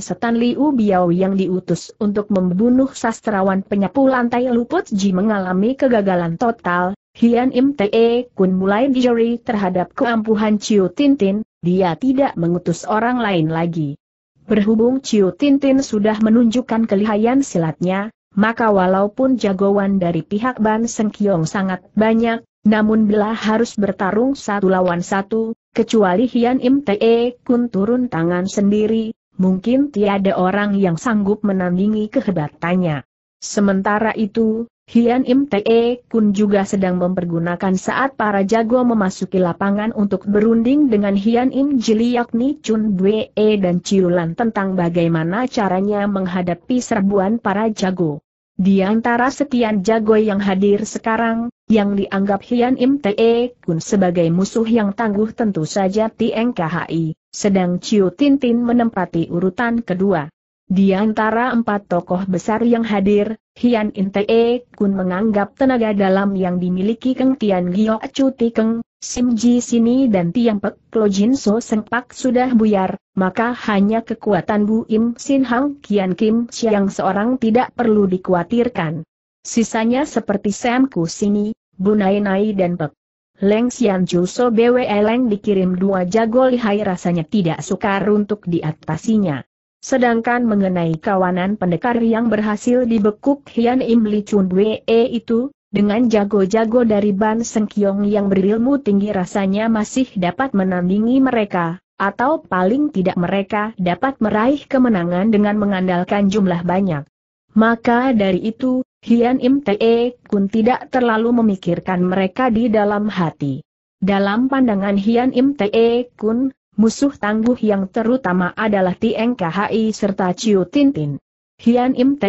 setan Liu Biao yang diutus untuk membunuh sastrawan penyapu lantai Luput Ji mengalami kegagalan total, Hian Im Te Kun mulai dijeri terhadap keampuhan Ciu Tintin, dia tidak mengutus orang lain lagi. Berhubung Ciu Tintin sudah menunjukkan kelihayan silatnya, maka walaupun jagoan dari pihak Ban Seng Kiong sangat banyak, namun bila harus bertarung satu lawan satu, kecuali Hian Im Te Kun turun tangan sendiri, mungkin tiada orang yang sanggup menandingi kehebatannya. Sementara itu, Hian Im Te Kun juga sedang mempergunakan saat para jago memasuki lapangan untuk berunding dengan Hian Im Jili yakni Chun Bwe dan Ciulan tentang bagaimana caranya menghadapi serbuan para jago. Di antara sekian jago yang hadir sekarang, yang dianggap Hian Im Te Kun sebagai musuh yang tangguh tentu saja Tieng KHI, sedang Chiu Tintin menempati urutan kedua. Di antara empat tokoh besar yang hadir, Hian Im Te Kun menganggap tenaga dalam yang dimiliki Keng Tian Gio Chu Keng, Sim Ji Sini dan Tiang Pek Jin So Seng Pak sudah buyar, maka hanya kekuatan Bu Im Sin Hang Kian Kim Siang seorang tidak perlu dikhawatirkan. Sisanya seperti Sam Ku Sini, Bu Nai Nai dan Pek. Leng Sian Ju So Bwe Leng dikirim dua jago lihai rasanya tidak sukar untuk diatasinya. Sedangkan mengenai kawanan pendekar yang berhasil dibekuk Hian Im Li Chun Bwe itu, dengan jago-jago dari Ban Sengkiong yang berilmu tinggi rasanya masih dapat menandingi mereka, atau paling tidak mereka dapat meraih kemenangan dengan mengandalkan jumlah banyak. Maka dari itu, Hian Im Te Kun e tidak terlalu memikirkan mereka di dalam hati. Dalam pandangan Hian Im Te e Kun, musuh tangguh yang terutama adalah Tieng Khae serta Ciu Tintin. Hian Im Te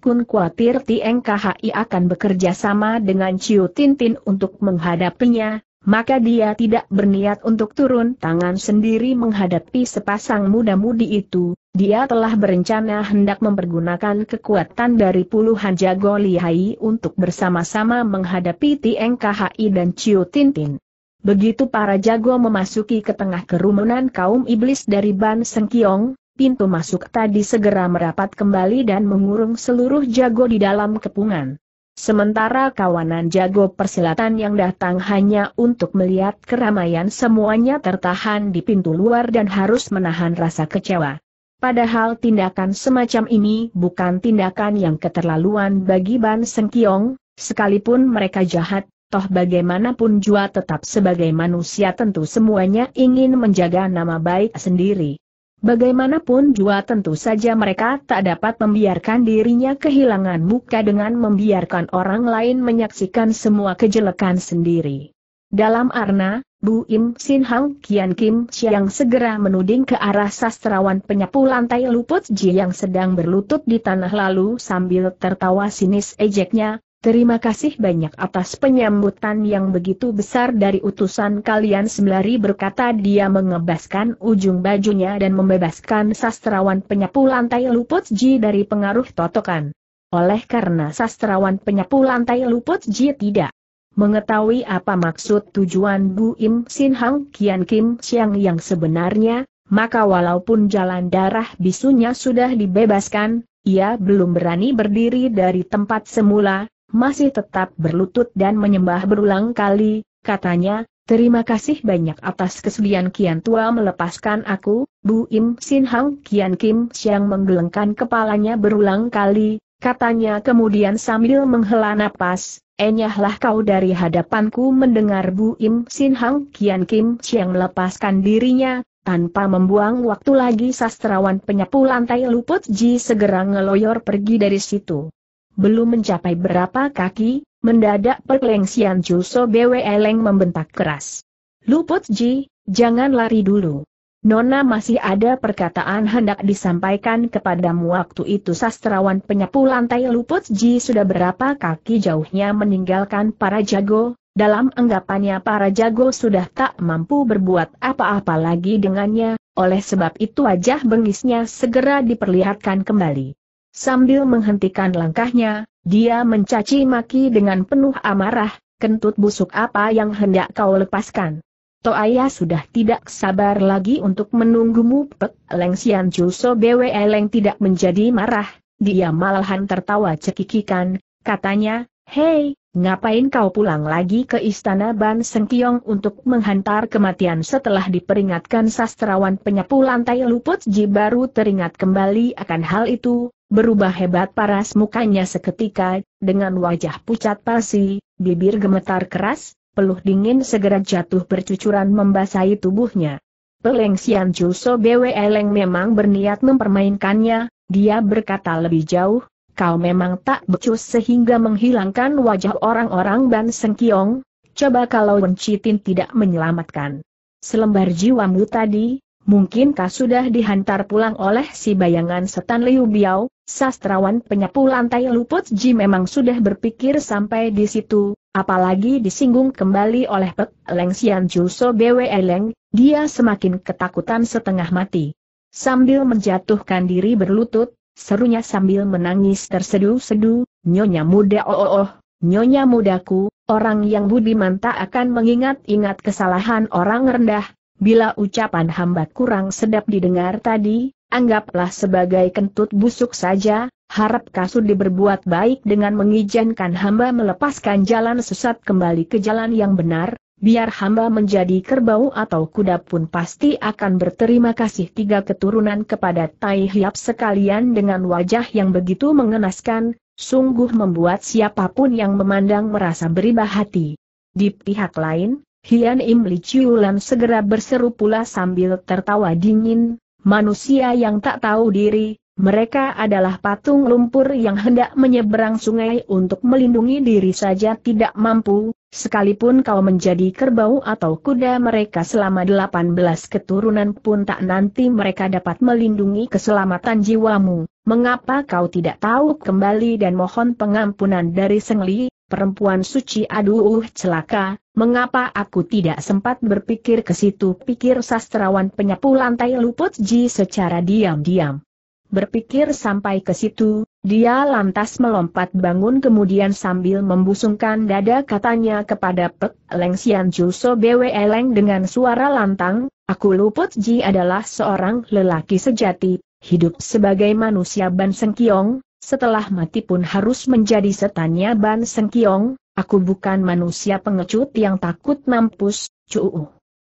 Kun khawatir Tieng KHI akan bekerja sama dengan Ciu Tin Tin untuk menghadapinya, maka dia tidak berniat untuk turun tangan sendiri menghadapi sepasang muda-mudi itu, dia telah berencana hendak mempergunakan kekuatan dari puluhan jago lihai untuk bersama-sama menghadapi Tieng KHI dan Ciu Tin Tin. Begitu para jago memasuki ke tengah kerumunan kaum iblis dari Ban Sengkiong, pintu masuk tadi segera merapat kembali dan mengurung seluruh jago di dalam kepungan. Sementara kawanan jago persilatan yang datang hanya untuk melihat keramaian semuanya tertahan di pintu luar dan harus menahan rasa kecewa. Padahal tindakan semacam ini bukan tindakan yang keterlaluan bagi Ban Sengkiong, sekalipun mereka jahat, Toh bagaimanapun juga tetap sebagai manusia tentu semuanya ingin menjaga nama baik sendiri. Bagaimanapun juga tentu saja mereka tak dapat membiarkan dirinya kehilangan muka dengan membiarkan orang lain menyaksikan semua kejelekan sendiri. Dalam arna, Bu Im Sin Hang Kian Kim yang segera menuding ke arah sastrawan penyapu lantai luput Ji yang sedang berlutut di tanah lalu sambil tertawa sinis ejeknya, Terima kasih banyak atas penyambutan yang begitu besar dari utusan kalian sembari berkata dia mengebaskan ujung bajunya dan membebaskan sastrawan penyapu lantai luput Ji dari pengaruh totokan. Oleh karena sastrawan penyapu lantai luput Ji tidak mengetahui apa maksud tujuan Bu Im Sin Hang Kian Kim Siang yang sebenarnya, maka walaupun jalan darah bisunya sudah dibebaskan, ia belum berani berdiri dari tempat semula, masih tetap berlutut dan menyembah berulang kali, katanya, terima kasih banyak atas kesedihan Kian Tua melepaskan aku, Bu Im Sin Hang Kian Kim Siang menggelengkan kepalanya berulang kali, katanya kemudian sambil menghela napas, Enyahlah kau dari hadapanku mendengar Bu Im Sin Hang Kian Kim Siang melepaskan dirinya, tanpa membuang waktu lagi sastrawan penyapu lantai luput Ji segera ngeloyor pergi dari situ belum mencapai berapa kaki, mendadak Perleng Juso Bwe Eleng membentak keras. Luput Ji, jangan lari dulu. Nona masih ada perkataan hendak disampaikan kepadamu waktu itu sastrawan penyapu lantai Luput Ji sudah berapa kaki jauhnya meninggalkan para jago, dalam anggapannya para jago sudah tak mampu berbuat apa-apa lagi dengannya, oleh sebab itu wajah bengisnya segera diperlihatkan kembali. Sambil menghentikan langkahnya, dia mencaci maki dengan penuh amarah, kentut busuk apa yang hendak kau lepaskan. Toaya sudah tidak sabar lagi untuk menunggumu pek Leng Sian Juso Bwe Leng tidak menjadi marah, dia malahan tertawa cekikikan, katanya, Hei, ngapain kau pulang lagi ke istana Ban Sengkiong untuk menghantar kematian setelah diperingatkan sastrawan penyapu lantai luput Ji baru teringat kembali akan hal itu, Berubah hebat paras mukanya seketika, dengan wajah pucat pasi, bibir gemetar keras, peluh dingin segera jatuh bercucuran membasahi tubuhnya. Peleng Sian Juso Bwe Eleng memang berniat mempermainkannya, dia berkata lebih jauh, kau memang tak becus sehingga menghilangkan wajah orang-orang Ban Kiong, coba kalau Tin tidak menyelamatkan. Selembar jiwamu tadi, mungkinkah sudah dihantar pulang oleh si bayangan setan Liu Biao, Sastrawan penyapu lantai luput Ji memang sudah berpikir sampai di situ, apalagi disinggung kembali oleh Pek Leng Sian Ju Bwe Leng, dia semakin ketakutan setengah mati. Sambil menjatuhkan diri berlutut, serunya sambil menangis tersedu-sedu, nyonya muda oh oh oh, nyonya mudaku, orang yang budiman tak akan mengingat-ingat kesalahan orang rendah, bila ucapan hamba kurang sedap didengar tadi, Anggaplah sebagai kentut busuk saja, harap kasut diberbuat baik dengan mengizinkan hamba melepaskan jalan sesat kembali ke jalan yang benar, biar hamba menjadi kerbau atau kuda pun pasti akan berterima kasih tiga keturunan kepada Tai Hiap sekalian dengan wajah yang begitu mengenaskan, sungguh membuat siapapun yang memandang merasa beribah hati. Di pihak lain, Hian Im Li Lan segera berseru pula sambil tertawa dingin, manusia yang tak tahu diri, mereka adalah patung lumpur yang hendak menyeberang sungai untuk melindungi diri saja tidak mampu, sekalipun kau menjadi kerbau atau kuda mereka selama 18 keturunan pun tak nanti mereka dapat melindungi keselamatan jiwamu. Mengapa kau tidak tahu kembali dan mohon pengampunan dari Sengli, perempuan suci aduh celaka, Mengapa aku tidak sempat berpikir ke situ? Pikir sastrawan penyapu lantai luput Ji secara diam-diam. Berpikir sampai ke situ, dia lantas melompat bangun kemudian sambil membusungkan dada katanya kepada Pek Leng Sian Juso Bwe Leng dengan suara lantang, aku luput Ji adalah seorang lelaki sejati, hidup sebagai manusia Ban Kiong, setelah mati pun harus menjadi setannya Ban Kiong, Aku bukan manusia pengecut yang takut mampus, cu'u.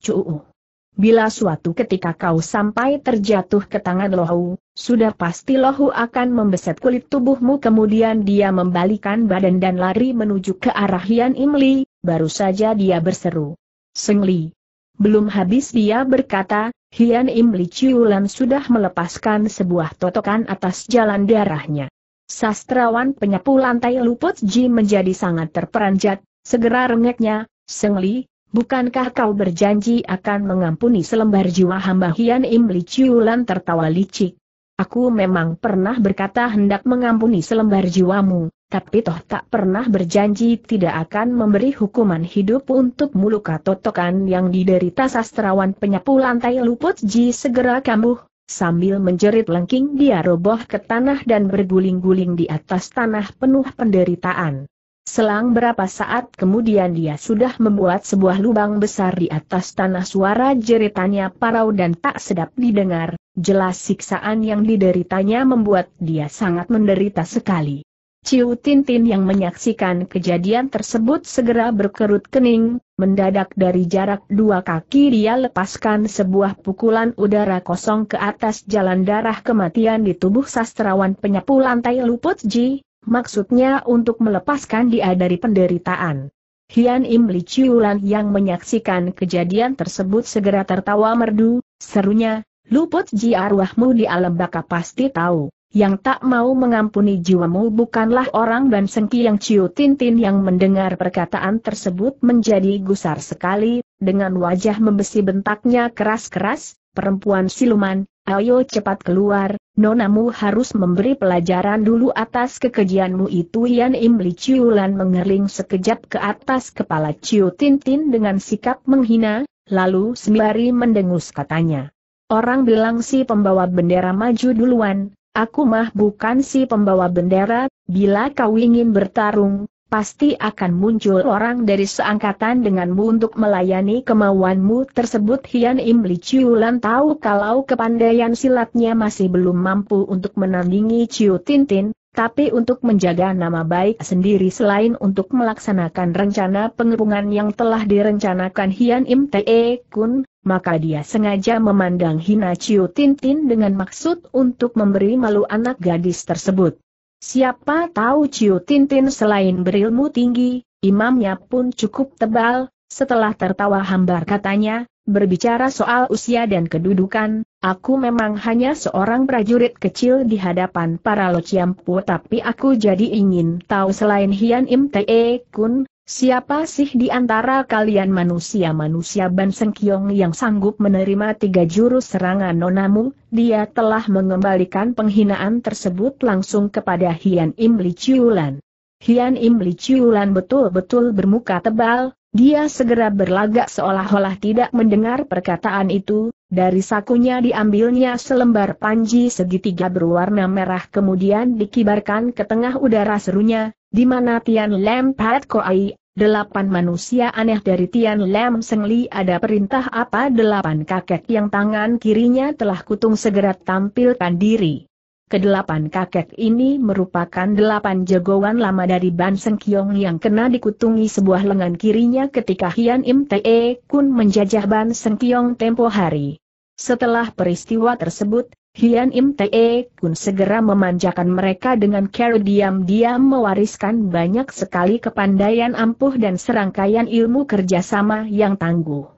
Cu'u. Bila suatu ketika kau sampai terjatuh ke tangan lohu, sudah pasti lohu akan membeset kulit tubuhmu kemudian dia membalikan badan dan lari menuju ke arah Hian Imli, baru saja dia berseru. Sengli. Belum habis dia berkata, Hian Imli Ciulan sudah melepaskan sebuah totokan atas jalan darahnya. Sastrawan penyapu lantai luput Ji menjadi sangat terperanjat, segera rengeknya, Sengli, bukankah kau berjanji akan mengampuni selembar jiwa hamba Hian Im Li lan tertawa licik. Aku memang pernah berkata hendak mengampuni selembar jiwamu, tapi toh tak pernah berjanji tidak akan memberi hukuman hidup untuk muluka totokan yang diderita sastrawan penyapu lantai luput Ji segera kambuh, Sambil menjerit lengking dia roboh ke tanah dan berguling-guling di atas tanah penuh penderitaan. Selang berapa saat kemudian dia sudah membuat sebuah lubang besar di atas tanah suara jeritannya parau dan tak sedap didengar, jelas siksaan yang dideritanya membuat dia sangat menderita sekali. Ciu Tintin yang menyaksikan kejadian tersebut segera berkerut kening, mendadak dari jarak dua kaki dia lepaskan sebuah pukulan udara kosong ke atas jalan darah kematian di tubuh sastrawan penyapu lantai Luput Ji, maksudnya untuk melepaskan dia dari penderitaan. Hian Im Li Lan yang menyaksikan kejadian tersebut segera tertawa merdu, serunya, Luput Ji arwahmu di alam baka pasti tahu yang tak mau mengampuni jiwamu bukanlah orang dan sengki yang Ciu Tintin yang mendengar perkataan tersebut menjadi gusar sekali, dengan wajah membesi bentaknya keras-keras, perempuan siluman, ayo cepat keluar, nonamu harus memberi pelajaran dulu atas kekejianmu itu Yan Im Li Ciulan mengering sekejap ke atas kepala Ciu Tintin dengan sikap menghina, lalu sembari mendengus katanya. Orang bilang si pembawa bendera maju duluan, Aku mah bukan si pembawa bendera, bila kau ingin bertarung, pasti akan muncul orang dari seangkatan denganmu untuk melayani kemauanmu tersebut Hian Im Li lan tahu kalau kepandaian silatnya masih belum mampu untuk menandingi Ciu Tintin, tapi untuk menjaga nama baik sendiri selain untuk melaksanakan rencana pengepungan yang telah direncanakan Hian Im Te Kun, maka dia sengaja memandang hina Ciu Tintin dengan maksud untuk memberi malu anak gadis tersebut. Siapa tahu Ciu Tintin selain berilmu tinggi, imamnya pun cukup tebal, setelah tertawa hambar katanya, berbicara soal usia dan kedudukan, aku memang hanya seorang prajurit kecil di hadapan para lociampu tapi aku jadi ingin tahu selain Hian Im Te e Kun, Siapa sih di antara kalian manusia-manusia Ban kiong yang sanggup menerima tiga jurus serangan nonamu? Dia telah mengembalikan penghinaan tersebut langsung kepada Hian Im Li Chiulan. Hian Im Li Chiulan betul-betul bermuka tebal, dia segera berlagak seolah-olah tidak mendengar perkataan itu, dari sakunya diambilnya selembar panji segitiga berwarna merah kemudian dikibarkan ke tengah udara serunya, di mana Tian Lem Pat Koai delapan manusia aneh dari Tian Lam Seng Li ada perintah apa delapan kakek yang tangan kirinya telah kutung segera tampilkan diri. Kedelapan kakek ini merupakan delapan jagoan lama dari Ban Seng yang kena dikutungi sebuah lengan kirinya ketika Hian Im Te Kun menjajah Ban Seng tempo hari. Setelah peristiwa tersebut, Hian Im Te Kun e segera memanjakan mereka dengan cara diam-diam mewariskan banyak sekali kepandaian ampuh dan serangkaian ilmu kerjasama yang tangguh.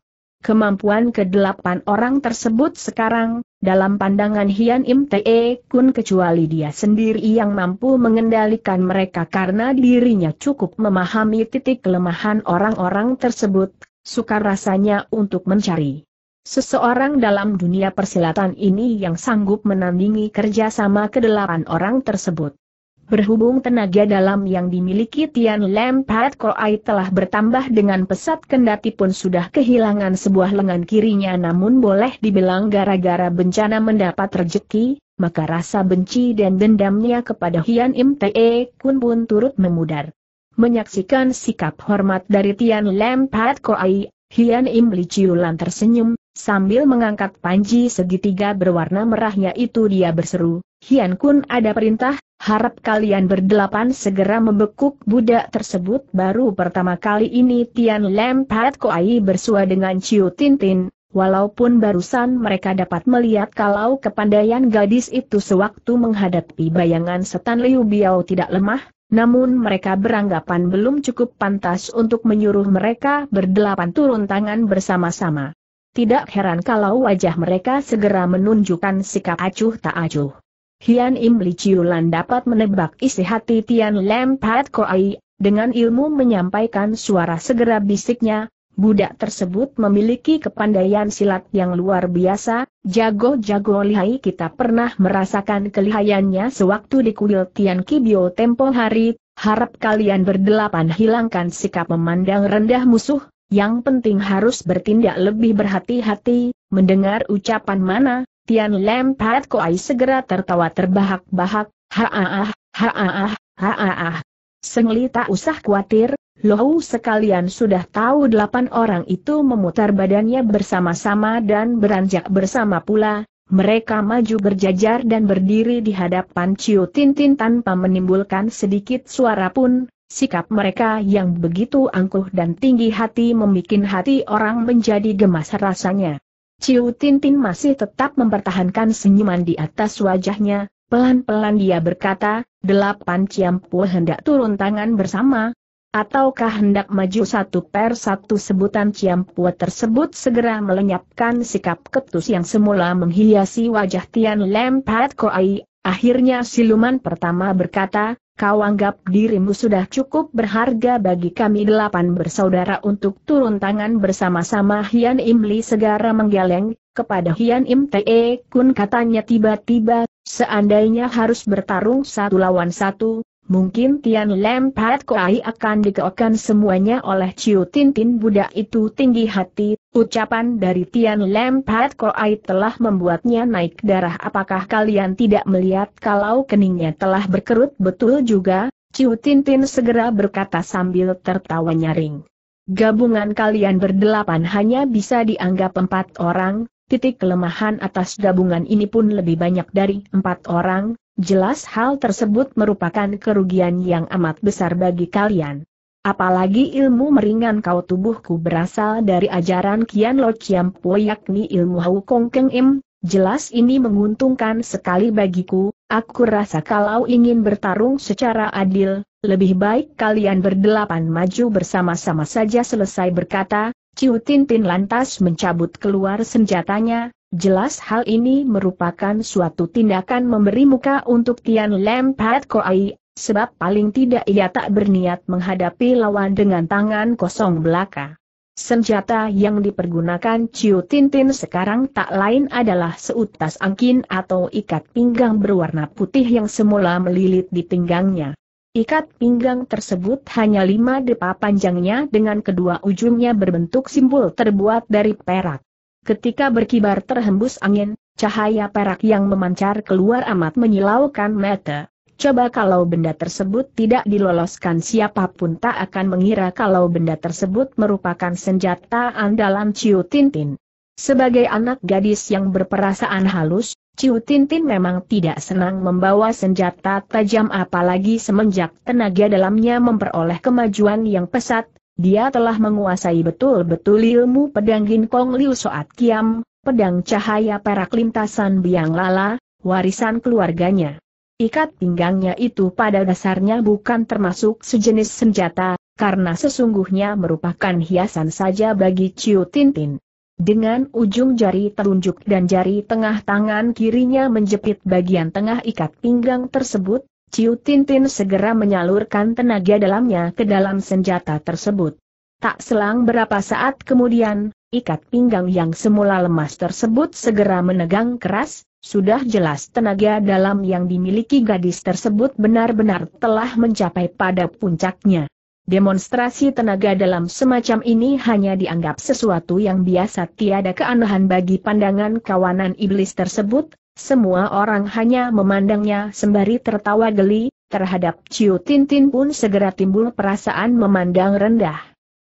Kemampuan kedelapan orang tersebut sekarang, dalam pandangan Hian Im Te e Kun kecuali dia sendiri yang mampu mengendalikan mereka karena dirinya cukup memahami titik kelemahan orang-orang tersebut, sukar rasanya untuk mencari. Seseorang dalam dunia persilatan ini yang sanggup menandingi kerjasama kedelapan orang tersebut. Berhubung tenaga dalam yang dimiliki Tian Lam Pat Koai telah bertambah dengan pesat kendati pun sudah kehilangan sebuah lengan kirinya namun boleh dibilang gara-gara bencana mendapat rejeki, maka rasa benci dan dendamnya kepada Hian Im Te Kun pun turut memudar. Menyaksikan sikap hormat dari Tian Lam Pat Koai, Hian Im Li Lan tersenyum, Sambil mengangkat panji segitiga berwarna merahnya itu dia berseru, Hian Kun ada perintah, harap kalian berdelapan segera membekuk budak tersebut. Baru pertama kali ini Tian Lem Pat Koai bersua dengan Ciu Tintin, walaupun barusan mereka dapat melihat kalau kepandaian gadis itu sewaktu menghadapi bayangan setan Liu Biao tidak lemah, namun mereka beranggapan belum cukup pantas untuk menyuruh mereka berdelapan turun tangan bersama-sama. Tidak heran kalau wajah mereka segera menunjukkan sikap acuh tak acuh. Hian Im Li Chiulan dapat menebak isi hati Tian Lam Pat Koai, dengan ilmu menyampaikan suara segera bisiknya, budak tersebut memiliki kepandaian silat yang luar biasa, jago-jago lihai kita pernah merasakan kelihayannya sewaktu di kuil Tian Kibio tempo hari, harap kalian berdelapan hilangkan sikap memandang rendah musuh, yang penting harus bertindak lebih berhati-hati, mendengar ucapan mana, Tian Lem Pat Koai segera tertawa terbahak-bahak, haaah, haaah, haaah. Sengli tak usah khawatir, Lohu sekalian sudah tahu delapan orang itu memutar badannya bersama-sama dan beranjak bersama pula, mereka maju berjajar dan berdiri di hadapan Ciu Tintin tanpa menimbulkan sedikit suara pun, Sikap mereka yang begitu angkuh dan tinggi hati membuat hati orang menjadi gemas rasanya. Ciu Tintin masih tetap mempertahankan senyuman di atas wajahnya, pelan-pelan dia berkata, delapan ciampu hendak turun tangan bersama, ataukah hendak maju satu per satu sebutan ciampu tersebut segera melenyapkan sikap ketus yang semula menghiasi wajah Tian Lam Pat Koai, akhirnya siluman pertama berkata, kau anggap dirimu sudah cukup berharga bagi kami delapan bersaudara untuk turun tangan bersama-sama Hian Im Li segera menggeleng, kepada Hian Im Te Kun katanya tiba-tiba, seandainya harus bertarung satu lawan satu, Mungkin Tian Lam Pat Kuai akan dikeokan semuanya oleh Ciu Tintin budak itu tinggi hati, ucapan dari Tian Lam Pat Kuai telah membuatnya naik darah apakah kalian tidak melihat kalau keningnya telah berkerut betul juga, Ciu Tintin segera berkata sambil tertawa nyaring. Gabungan kalian berdelapan hanya bisa dianggap empat orang, titik kelemahan atas gabungan ini pun lebih banyak dari empat orang, Jelas hal tersebut merupakan kerugian yang amat besar bagi kalian. Apalagi ilmu meringan kau tubuhku berasal dari ajaran Kian Lo Chiam Po yakni ilmu Hau Kong Keng Im, jelas ini menguntungkan sekali bagiku, aku rasa kalau ingin bertarung secara adil, lebih baik kalian berdelapan maju bersama-sama saja selesai berkata, Ciu Tin Tin lantas mencabut keluar senjatanya, Jelas hal ini merupakan suatu tindakan memberi muka untuk Tian Lam Pat Koai, sebab paling tidak ia tak berniat menghadapi lawan dengan tangan kosong belaka. Senjata yang dipergunakan Ciu Tintin sekarang tak lain adalah seutas angkin atau ikat pinggang berwarna putih yang semula melilit di pinggangnya. Ikat pinggang tersebut hanya lima depa panjangnya dengan kedua ujungnya berbentuk simbol terbuat dari perak. Ketika berkibar terhembus angin, cahaya perak yang memancar keluar amat menyilaukan mata. Coba kalau benda tersebut tidak diloloskan siapapun tak akan mengira kalau benda tersebut merupakan senjata andalan Ciu Tintin. Sebagai anak gadis yang berperasaan halus, Ciu Tintin memang tidak senang membawa senjata tajam apalagi semenjak tenaga dalamnya memperoleh kemajuan yang pesat, dia telah menguasai betul-betul ilmu pedang ginkong Liu Soat Kiam, pedang cahaya perak lintasan biang lala, warisan keluarganya. Ikat pinggangnya itu pada dasarnya bukan termasuk sejenis senjata, karena sesungguhnya merupakan hiasan saja bagi Ciu Tintin. Dengan ujung jari telunjuk dan jari tengah tangan kirinya menjepit bagian tengah ikat pinggang tersebut, Ciu Tintin segera menyalurkan tenaga dalamnya ke dalam senjata tersebut. Tak selang berapa saat kemudian, ikat pinggang yang semula lemas tersebut segera menegang keras, sudah jelas tenaga dalam yang dimiliki gadis tersebut benar-benar telah mencapai pada puncaknya. Demonstrasi tenaga dalam semacam ini hanya dianggap sesuatu yang biasa tiada keanehan bagi pandangan kawanan iblis tersebut, semua orang hanya memandangnya sembari tertawa geli, terhadap Ciu Tintin pun segera timbul perasaan memandang rendah.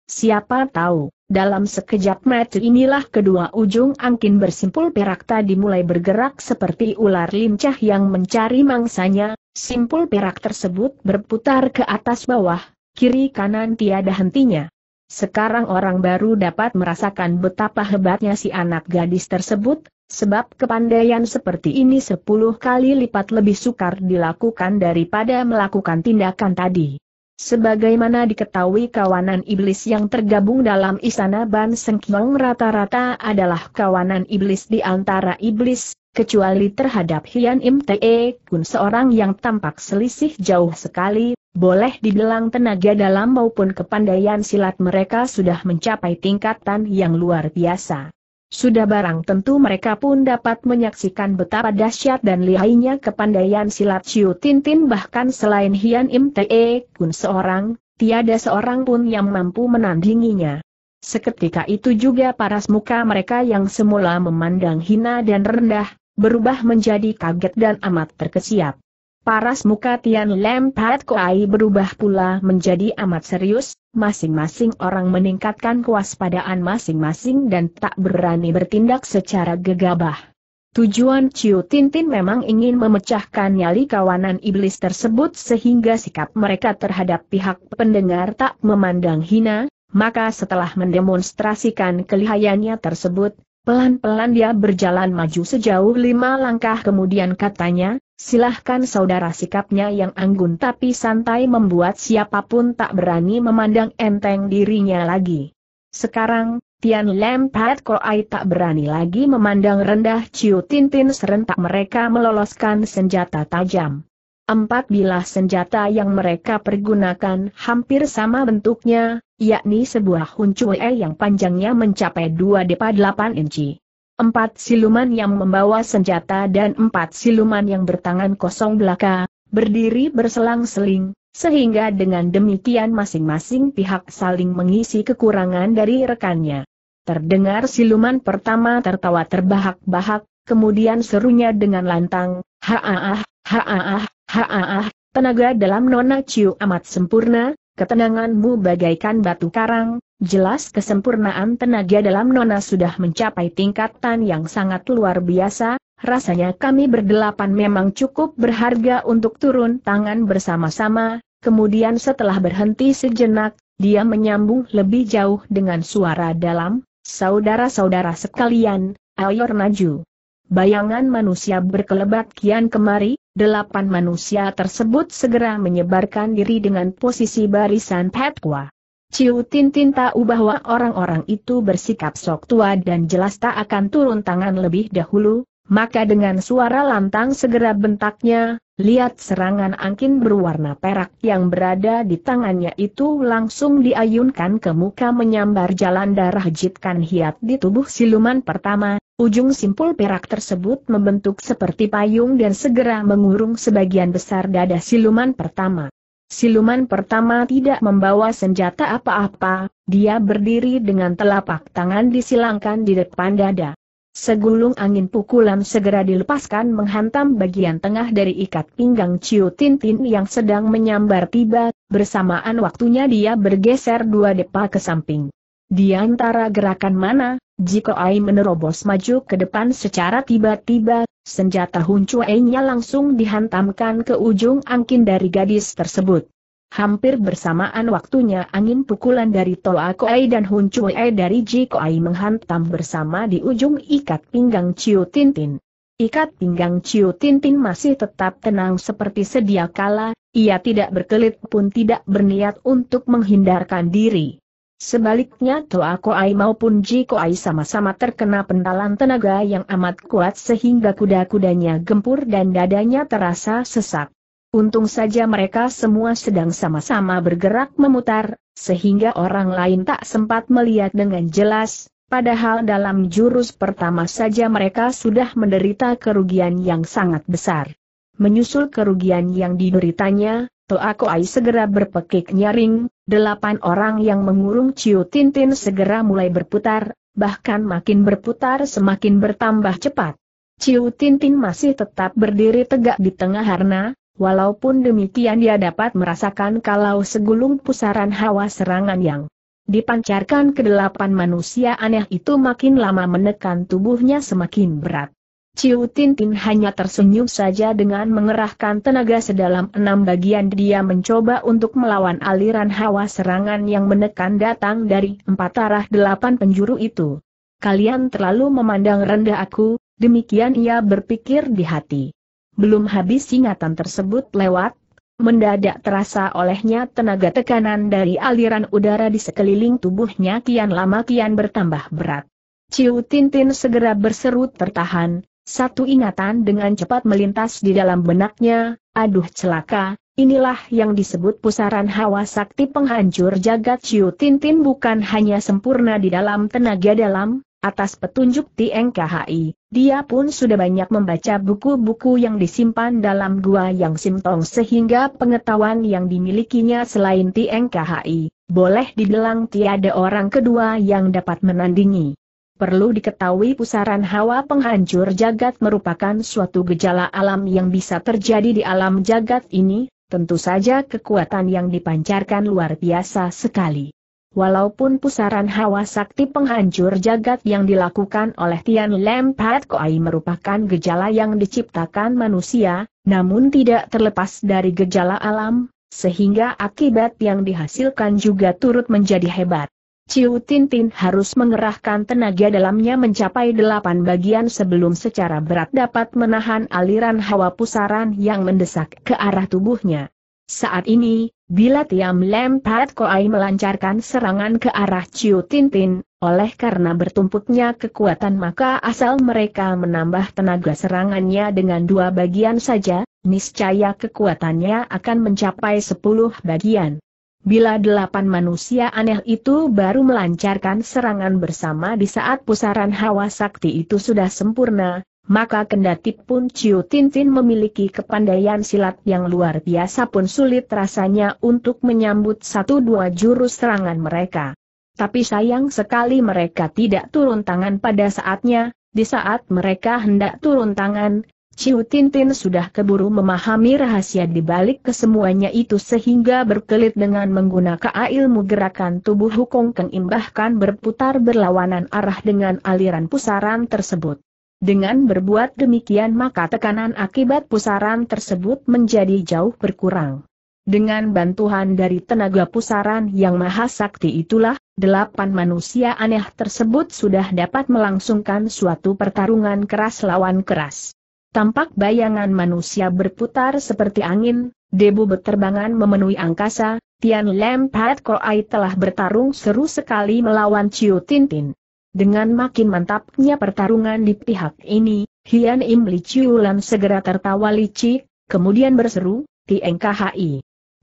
Siapa tahu, dalam sekejap mata inilah kedua ujung angkin bersimpul perak tadi mulai bergerak seperti ular lincah yang mencari mangsanya, simpul perak tersebut berputar ke atas bawah, kiri kanan tiada hentinya. Sekarang orang baru dapat merasakan betapa hebatnya si anak gadis tersebut, Sebab kepandaian seperti ini sepuluh kali lipat lebih sukar dilakukan daripada melakukan tindakan tadi. Sebagaimana diketahui kawanan iblis yang tergabung dalam istana Ban Sengkyong rata-rata adalah kawanan iblis di antara iblis, kecuali terhadap Hian Im Te e, Kun seorang yang tampak selisih jauh sekali, boleh dibilang tenaga dalam maupun kepandaian silat mereka sudah mencapai tingkatan yang luar biasa. Sudah barang tentu mereka pun dapat menyaksikan betapa dahsyat dan lihainya kepandaian silat Ciu Tintin bahkan selain Hian Im Te Kun seorang, tiada seorang pun yang mampu menandinginya. Seketika itu juga paras muka mereka yang semula memandang hina dan rendah, berubah menjadi kaget dan amat terkesiap. Paras muka Tian Lem Pat Kuai berubah pula menjadi amat serius, masing-masing orang meningkatkan kewaspadaan masing-masing dan tak berani bertindak secara gegabah. Tujuan Ciu Tintin memang ingin memecahkan nyali kawanan iblis tersebut sehingga sikap mereka terhadap pihak pendengar tak memandang hina, maka setelah mendemonstrasikan kelihayannya tersebut, pelan-pelan dia berjalan maju sejauh lima langkah kemudian katanya, Silahkan saudara sikapnya yang anggun tapi santai membuat siapapun tak berani memandang enteng dirinya lagi. Sekarang, Tian Lem Pat Koai tak berani lagi memandang rendah Ciu Tintin serentak mereka meloloskan senjata tajam. Empat bilah senjata yang mereka pergunakan hampir sama bentuknya, yakni sebuah huncue yang panjangnya mencapai 2 depa 8 inci. Empat siluman yang membawa senjata dan empat siluman yang bertangan kosong belaka, berdiri berselang-seling, sehingga dengan demikian masing-masing pihak saling mengisi kekurangan dari rekannya. Terdengar siluman pertama tertawa terbahak-bahak, kemudian serunya dengan lantang, haaah, haaah, haaah, tenaga dalam nona Ciu amat sempurna, ketenanganmu bagaikan batu karang, jelas kesempurnaan tenaga dalam Nona sudah mencapai tingkatan yang sangat luar biasa, rasanya kami berdelapan memang cukup berharga untuk turun tangan bersama-sama, kemudian setelah berhenti sejenak, dia menyambung lebih jauh dengan suara dalam, saudara-saudara sekalian, ayo naju. Bayangan manusia berkelebat kian kemari, delapan manusia tersebut segera menyebarkan diri dengan posisi barisan petua. Ciu Tintin tahu bahwa orang-orang itu bersikap sok tua dan jelas tak akan turun tangan lebih dahulu, maka dengan suara lantang segera bentaknya, lihat serangan angin berwarna perak yang berada di tangannya itu langsung diayunkan ke muka menyambar jalan darah jitkan hiat di tubuh siluman pertama, Ujung simpul perak tersebut membentuk seperti payung dan segera mengurung sebagian besar dada siluman pertama. Siluman pertama tidak membawa senjata apa-apa, dia berdiri dengan telapak tangan disilangkan di depan dada. Segulung angin pukulan segera dilepaskan menghantam bagian tengah dari ikat pinggang Ciu Tintin yang sedang menyambar tiba, bersamaan waktunya dia bergeser dua depa ke samping. Di antara gerakan mana, Jiko Ai menerobos maju ke depan secara tiba-tiba, Senjata huncuainya langsung dihantamkan ke ujung angkin dari gadis tersebut. Hampir bersamaan waktunya angin pukulan dari Toa Koei dan Chuei dari Ji Koei menghantam bersama di ujung ikat pinggang Chiu Tintin. Ikat pinggang Chiu Tintin masih tetap tenang seperti sedia kala, ia tidak berkelit pun tidak berniat untuk menghindarkan diri. Sebaliknya Toa Koai maupun Ji Koai sama-sama terkena pentalan tenaga yang amat kuat sehingga kuda-kudanya gempur dan dadanya terasa sesak. Untung saja mereka semua sedang sama-sama bergerak memutar, sehingga orang lain tak sempat melihat dengan jelas, padahal dalam jurus pertama saja mereka sudah menderita kerugian yang sangat besar. Menyusul kerugian yang dideritanya, Toa Koai segera berpekik nyaring, Delapan orang yang mengurung Ciu Tintin segera mulai berputar, bahkan makin berputar semakin bertambah cepat. Ciu Tintin masih tetap berdiri tegak di tengah harna, walaupun demikian dia dapat merasakan kalau segulung pusaran hawa serangan yang dipancarkan ke delapan manusia aneh itu makin lama menekan tubuhnya semakin berat. Ciu Tin hanya tersenyum saja dengan mengerahkan tenaga sedalam enam bagian dia mencoba untuk melawan aliran hawa serangan yang menekan datang dari empat arah delapan penjuru itu. Kalian terlalu memandang rendah aku, demikian ia berpikir di hati. Belum habis ingatan tersebut lewat, mendadak terasa olehnya tenaga tekanan dari aliran udara di sekeliling tubuhnya kian lama kian bertambah berat. Ciu Tintin segera berseru tertahan, satu ingatan dengan cepat melintas di dalam benaknya, aduh celaka, inilah yang disebut pusaran hawa sakti penghancur jagat Xiu Tintin bukan hanya sempurna di dalam tenaga dalam, atas petunjuk TNKHI, dia pun sudah banyak membaca buku-buku yang disimpan dalam gua yang simtong sehingga pengetahuan yang dimilikinya selain TNKHI, boleh dibilang tiada orang kedua yang dapat menandingi. Perlu diketahui pusaran hawa penghancur jagat merupakan suatu gejala alam yang bisa terjadi di alam jagat ini, tentu saja kekuatan yang dipancarkan luar biasa sekali. Walaupun pusaran hawa sakti penghancur jagat yang dilakukan oleh Tian Lem Pat Koi merupakan gejala yang diciptakan manusia, namun tidak terlepas dari gejala alam, sehingga akibat yang dihasilkan juga turut menjadi hebat. Ciu Tintin harus mengerahkan tenaga dalamnya mencapai delapan bagian sebelum secara berat dapat menahan aliran hawa pusaran yang mendesak ke arah tubuhnya. Saat ini, bila Tiam Lem Pat Koai melancarkan serangan ke arah Ciu Tintin, oleh karena bertumpuknya kekuatan maka asal mereka menambah tenaga serangannya dengan dua bagian saja, niscaya kekuatannya akan mencapai sepuluh bagian. Bila delapan manusia aneh itu baru melancarkan serangan bersama di saat pusaran hawa sakti itu sudah sempurna, maka kendati pun Ciu Tintin memiliki kepandaian silat yang luar biasa pun sulit rasanya untuk menyambut satu dua jurus serangan mereka. Tapi sayang sekali mereka tidak turun tangan pada saatnya, di saat mereka hendak turun tangan, Ciu Tintin sudah keburu memahami rahasia di balik kesemuanya itu sehingga berkelit dengan menggunakan ilmu gerakan tubuh Hukong Keng imbahkan berputar berlawanan arah dengan aliran pusaran tersebut. Dengan berbuat demikian maka tekanan akibat pusaran tersebut menjadi jauh berkurang. Dengan bantuan dari tenaga pusaran yang maha sakti itulah, delapan manusia aneh tersebut sudah dapat melangsungkan suatu pertarungan keras lawan keras. Tampak bayangan manusia berputar seperti angin, debu berterbangan memenuhi angkasa, Tian Lem Pat Koai telah bertarung seru sekali melawan Chiu Tintin. Dengan makin mantapnya pertarungan di pihak ini, Hian Im Li Chiu Lan segera tertawa licik, kemudian berseru, Tieng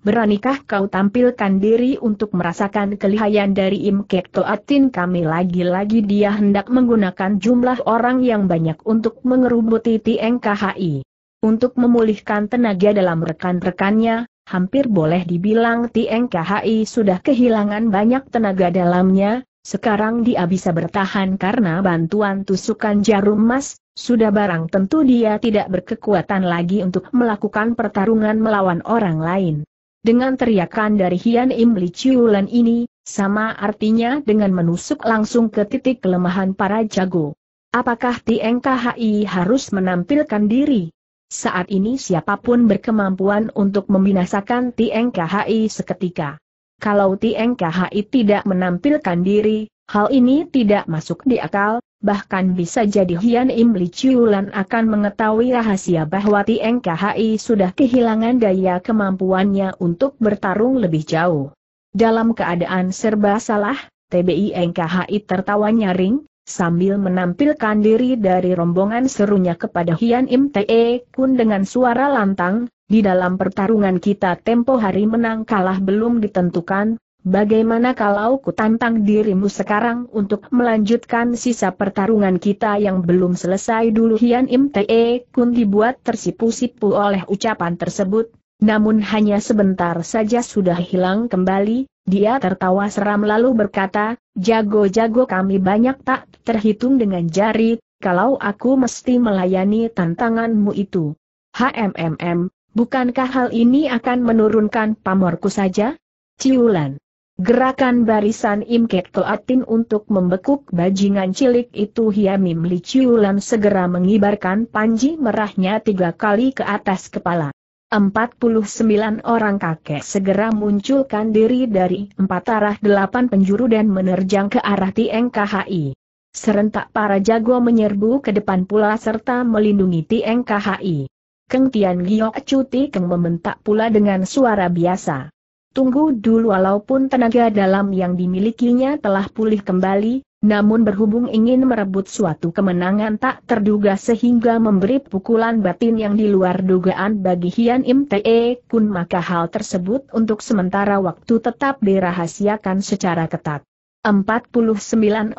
Beranikah kau tampilkan diri untuk merasakan kelihayan dari Im Kek Toatin kami lagi-lagi dia hendak menggunakan jumlah orang yang banyak untuk mengerubuti TNKHI. Untuk memulihkan tenaga dalam rekan-rekannya, hampir boleh dibilang TNKHI sudah kehilangan banyak tenaga dalamnya, sekarang dia bisa bertahan karena bantuan tusukan jarum emas, sudah barang tentu dia tidak berkekuatan lagi untuk melakukan pertarungan melawan orang lain. Dengan teriakan dari Hian Im Li Chiulan ini, sama artinya dengan menusuk langsung ke titik kelemahan para jago. Apakah Tieng KHI harus menampilkan diri? Saat ini siapapun berkemampuan untuk membinasakan Tieng KHI seketika. Kalau Tieng KHI tidak menampilkan diri, hal ini tidak masuk di akal, bahkan bisa jadi Hian Im Li Chiulan akan mengetahui rahasia bahwa Tieng KHI sudah kehilangan daya kemampuannya untuk bertarung lebih jauh. Dalam keadaan serba salah, TBI NKHI tertawa nyaring, sambil menampilkan diri dari rombongan serunya kepada Hian Im Te Kun dengan suara lantang, di dalam pertarungan kita tempo hari menang kalah belum ditentukan, Bagaimana kalau ku tantang dirimu sekarang untuk melanjutkan sisa pertarungan kita yang belum selesai dulu Hian Im Te Kun e dibuat tersipu-sipu oleh ucapan tersebut, namun hanya sebentar saja sudah hilang kembali, dia tertawa seram lalu berkata, jago-jago kami banyak tak terhitung dengan jari, kalau aku mesti melayani tantanganmu itu. HMMM, bukankah hal ini akan menurunkan pamorku saja? Ciulan. Gerakan barisan imket Toatin untuk membekuk bajingan cilik itu Hiamim Liciulan segera mengibarkan panji merahnya tiga kali ke atas kepala. Empat puluh sembilan orang kakek segera munculkan diri dari empat arah delapan penjuru dan menerjang ke arah Tieng Serentak para jago menyerbu ke depan pula serta melindungi Tieng KHI. Keng Tian Giok Cuti Keng membentak pula dengan suara biasa. Tunggu dulu walaupun tenaga dalam yang dimilikinya telah pulih kembali, namun berhubung ingin merebut suatu kemenangan tak terduga sehingga memberi pukulan batin yang di luar dugaan bagi Hian Im Te Kun maka hal tersebut untuk sementara waktu tetap dirahasiakan secara ketat. 49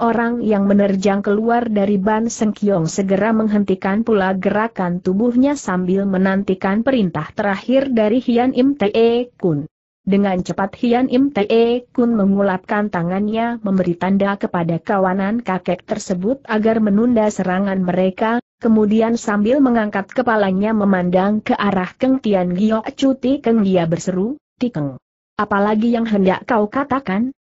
orang yang menerjang keluar dari Ban Seng Kiong segera menghentikan pula gerakan tubuhnya sambil menantikan perintah terakhir dari Hian Im Te Kun. Dengan cepat Hian Im Te Kun mengulapkan tangannya memberi tanda kepada kawanan kakek tersebut agar menunda serangan mereka, kemudian sambil mengangkat kepalanya memandang ke arah Keng Tian Giok Cuti Keng dia berseru, Tikeng. Apalagi yang hendak kau katakan?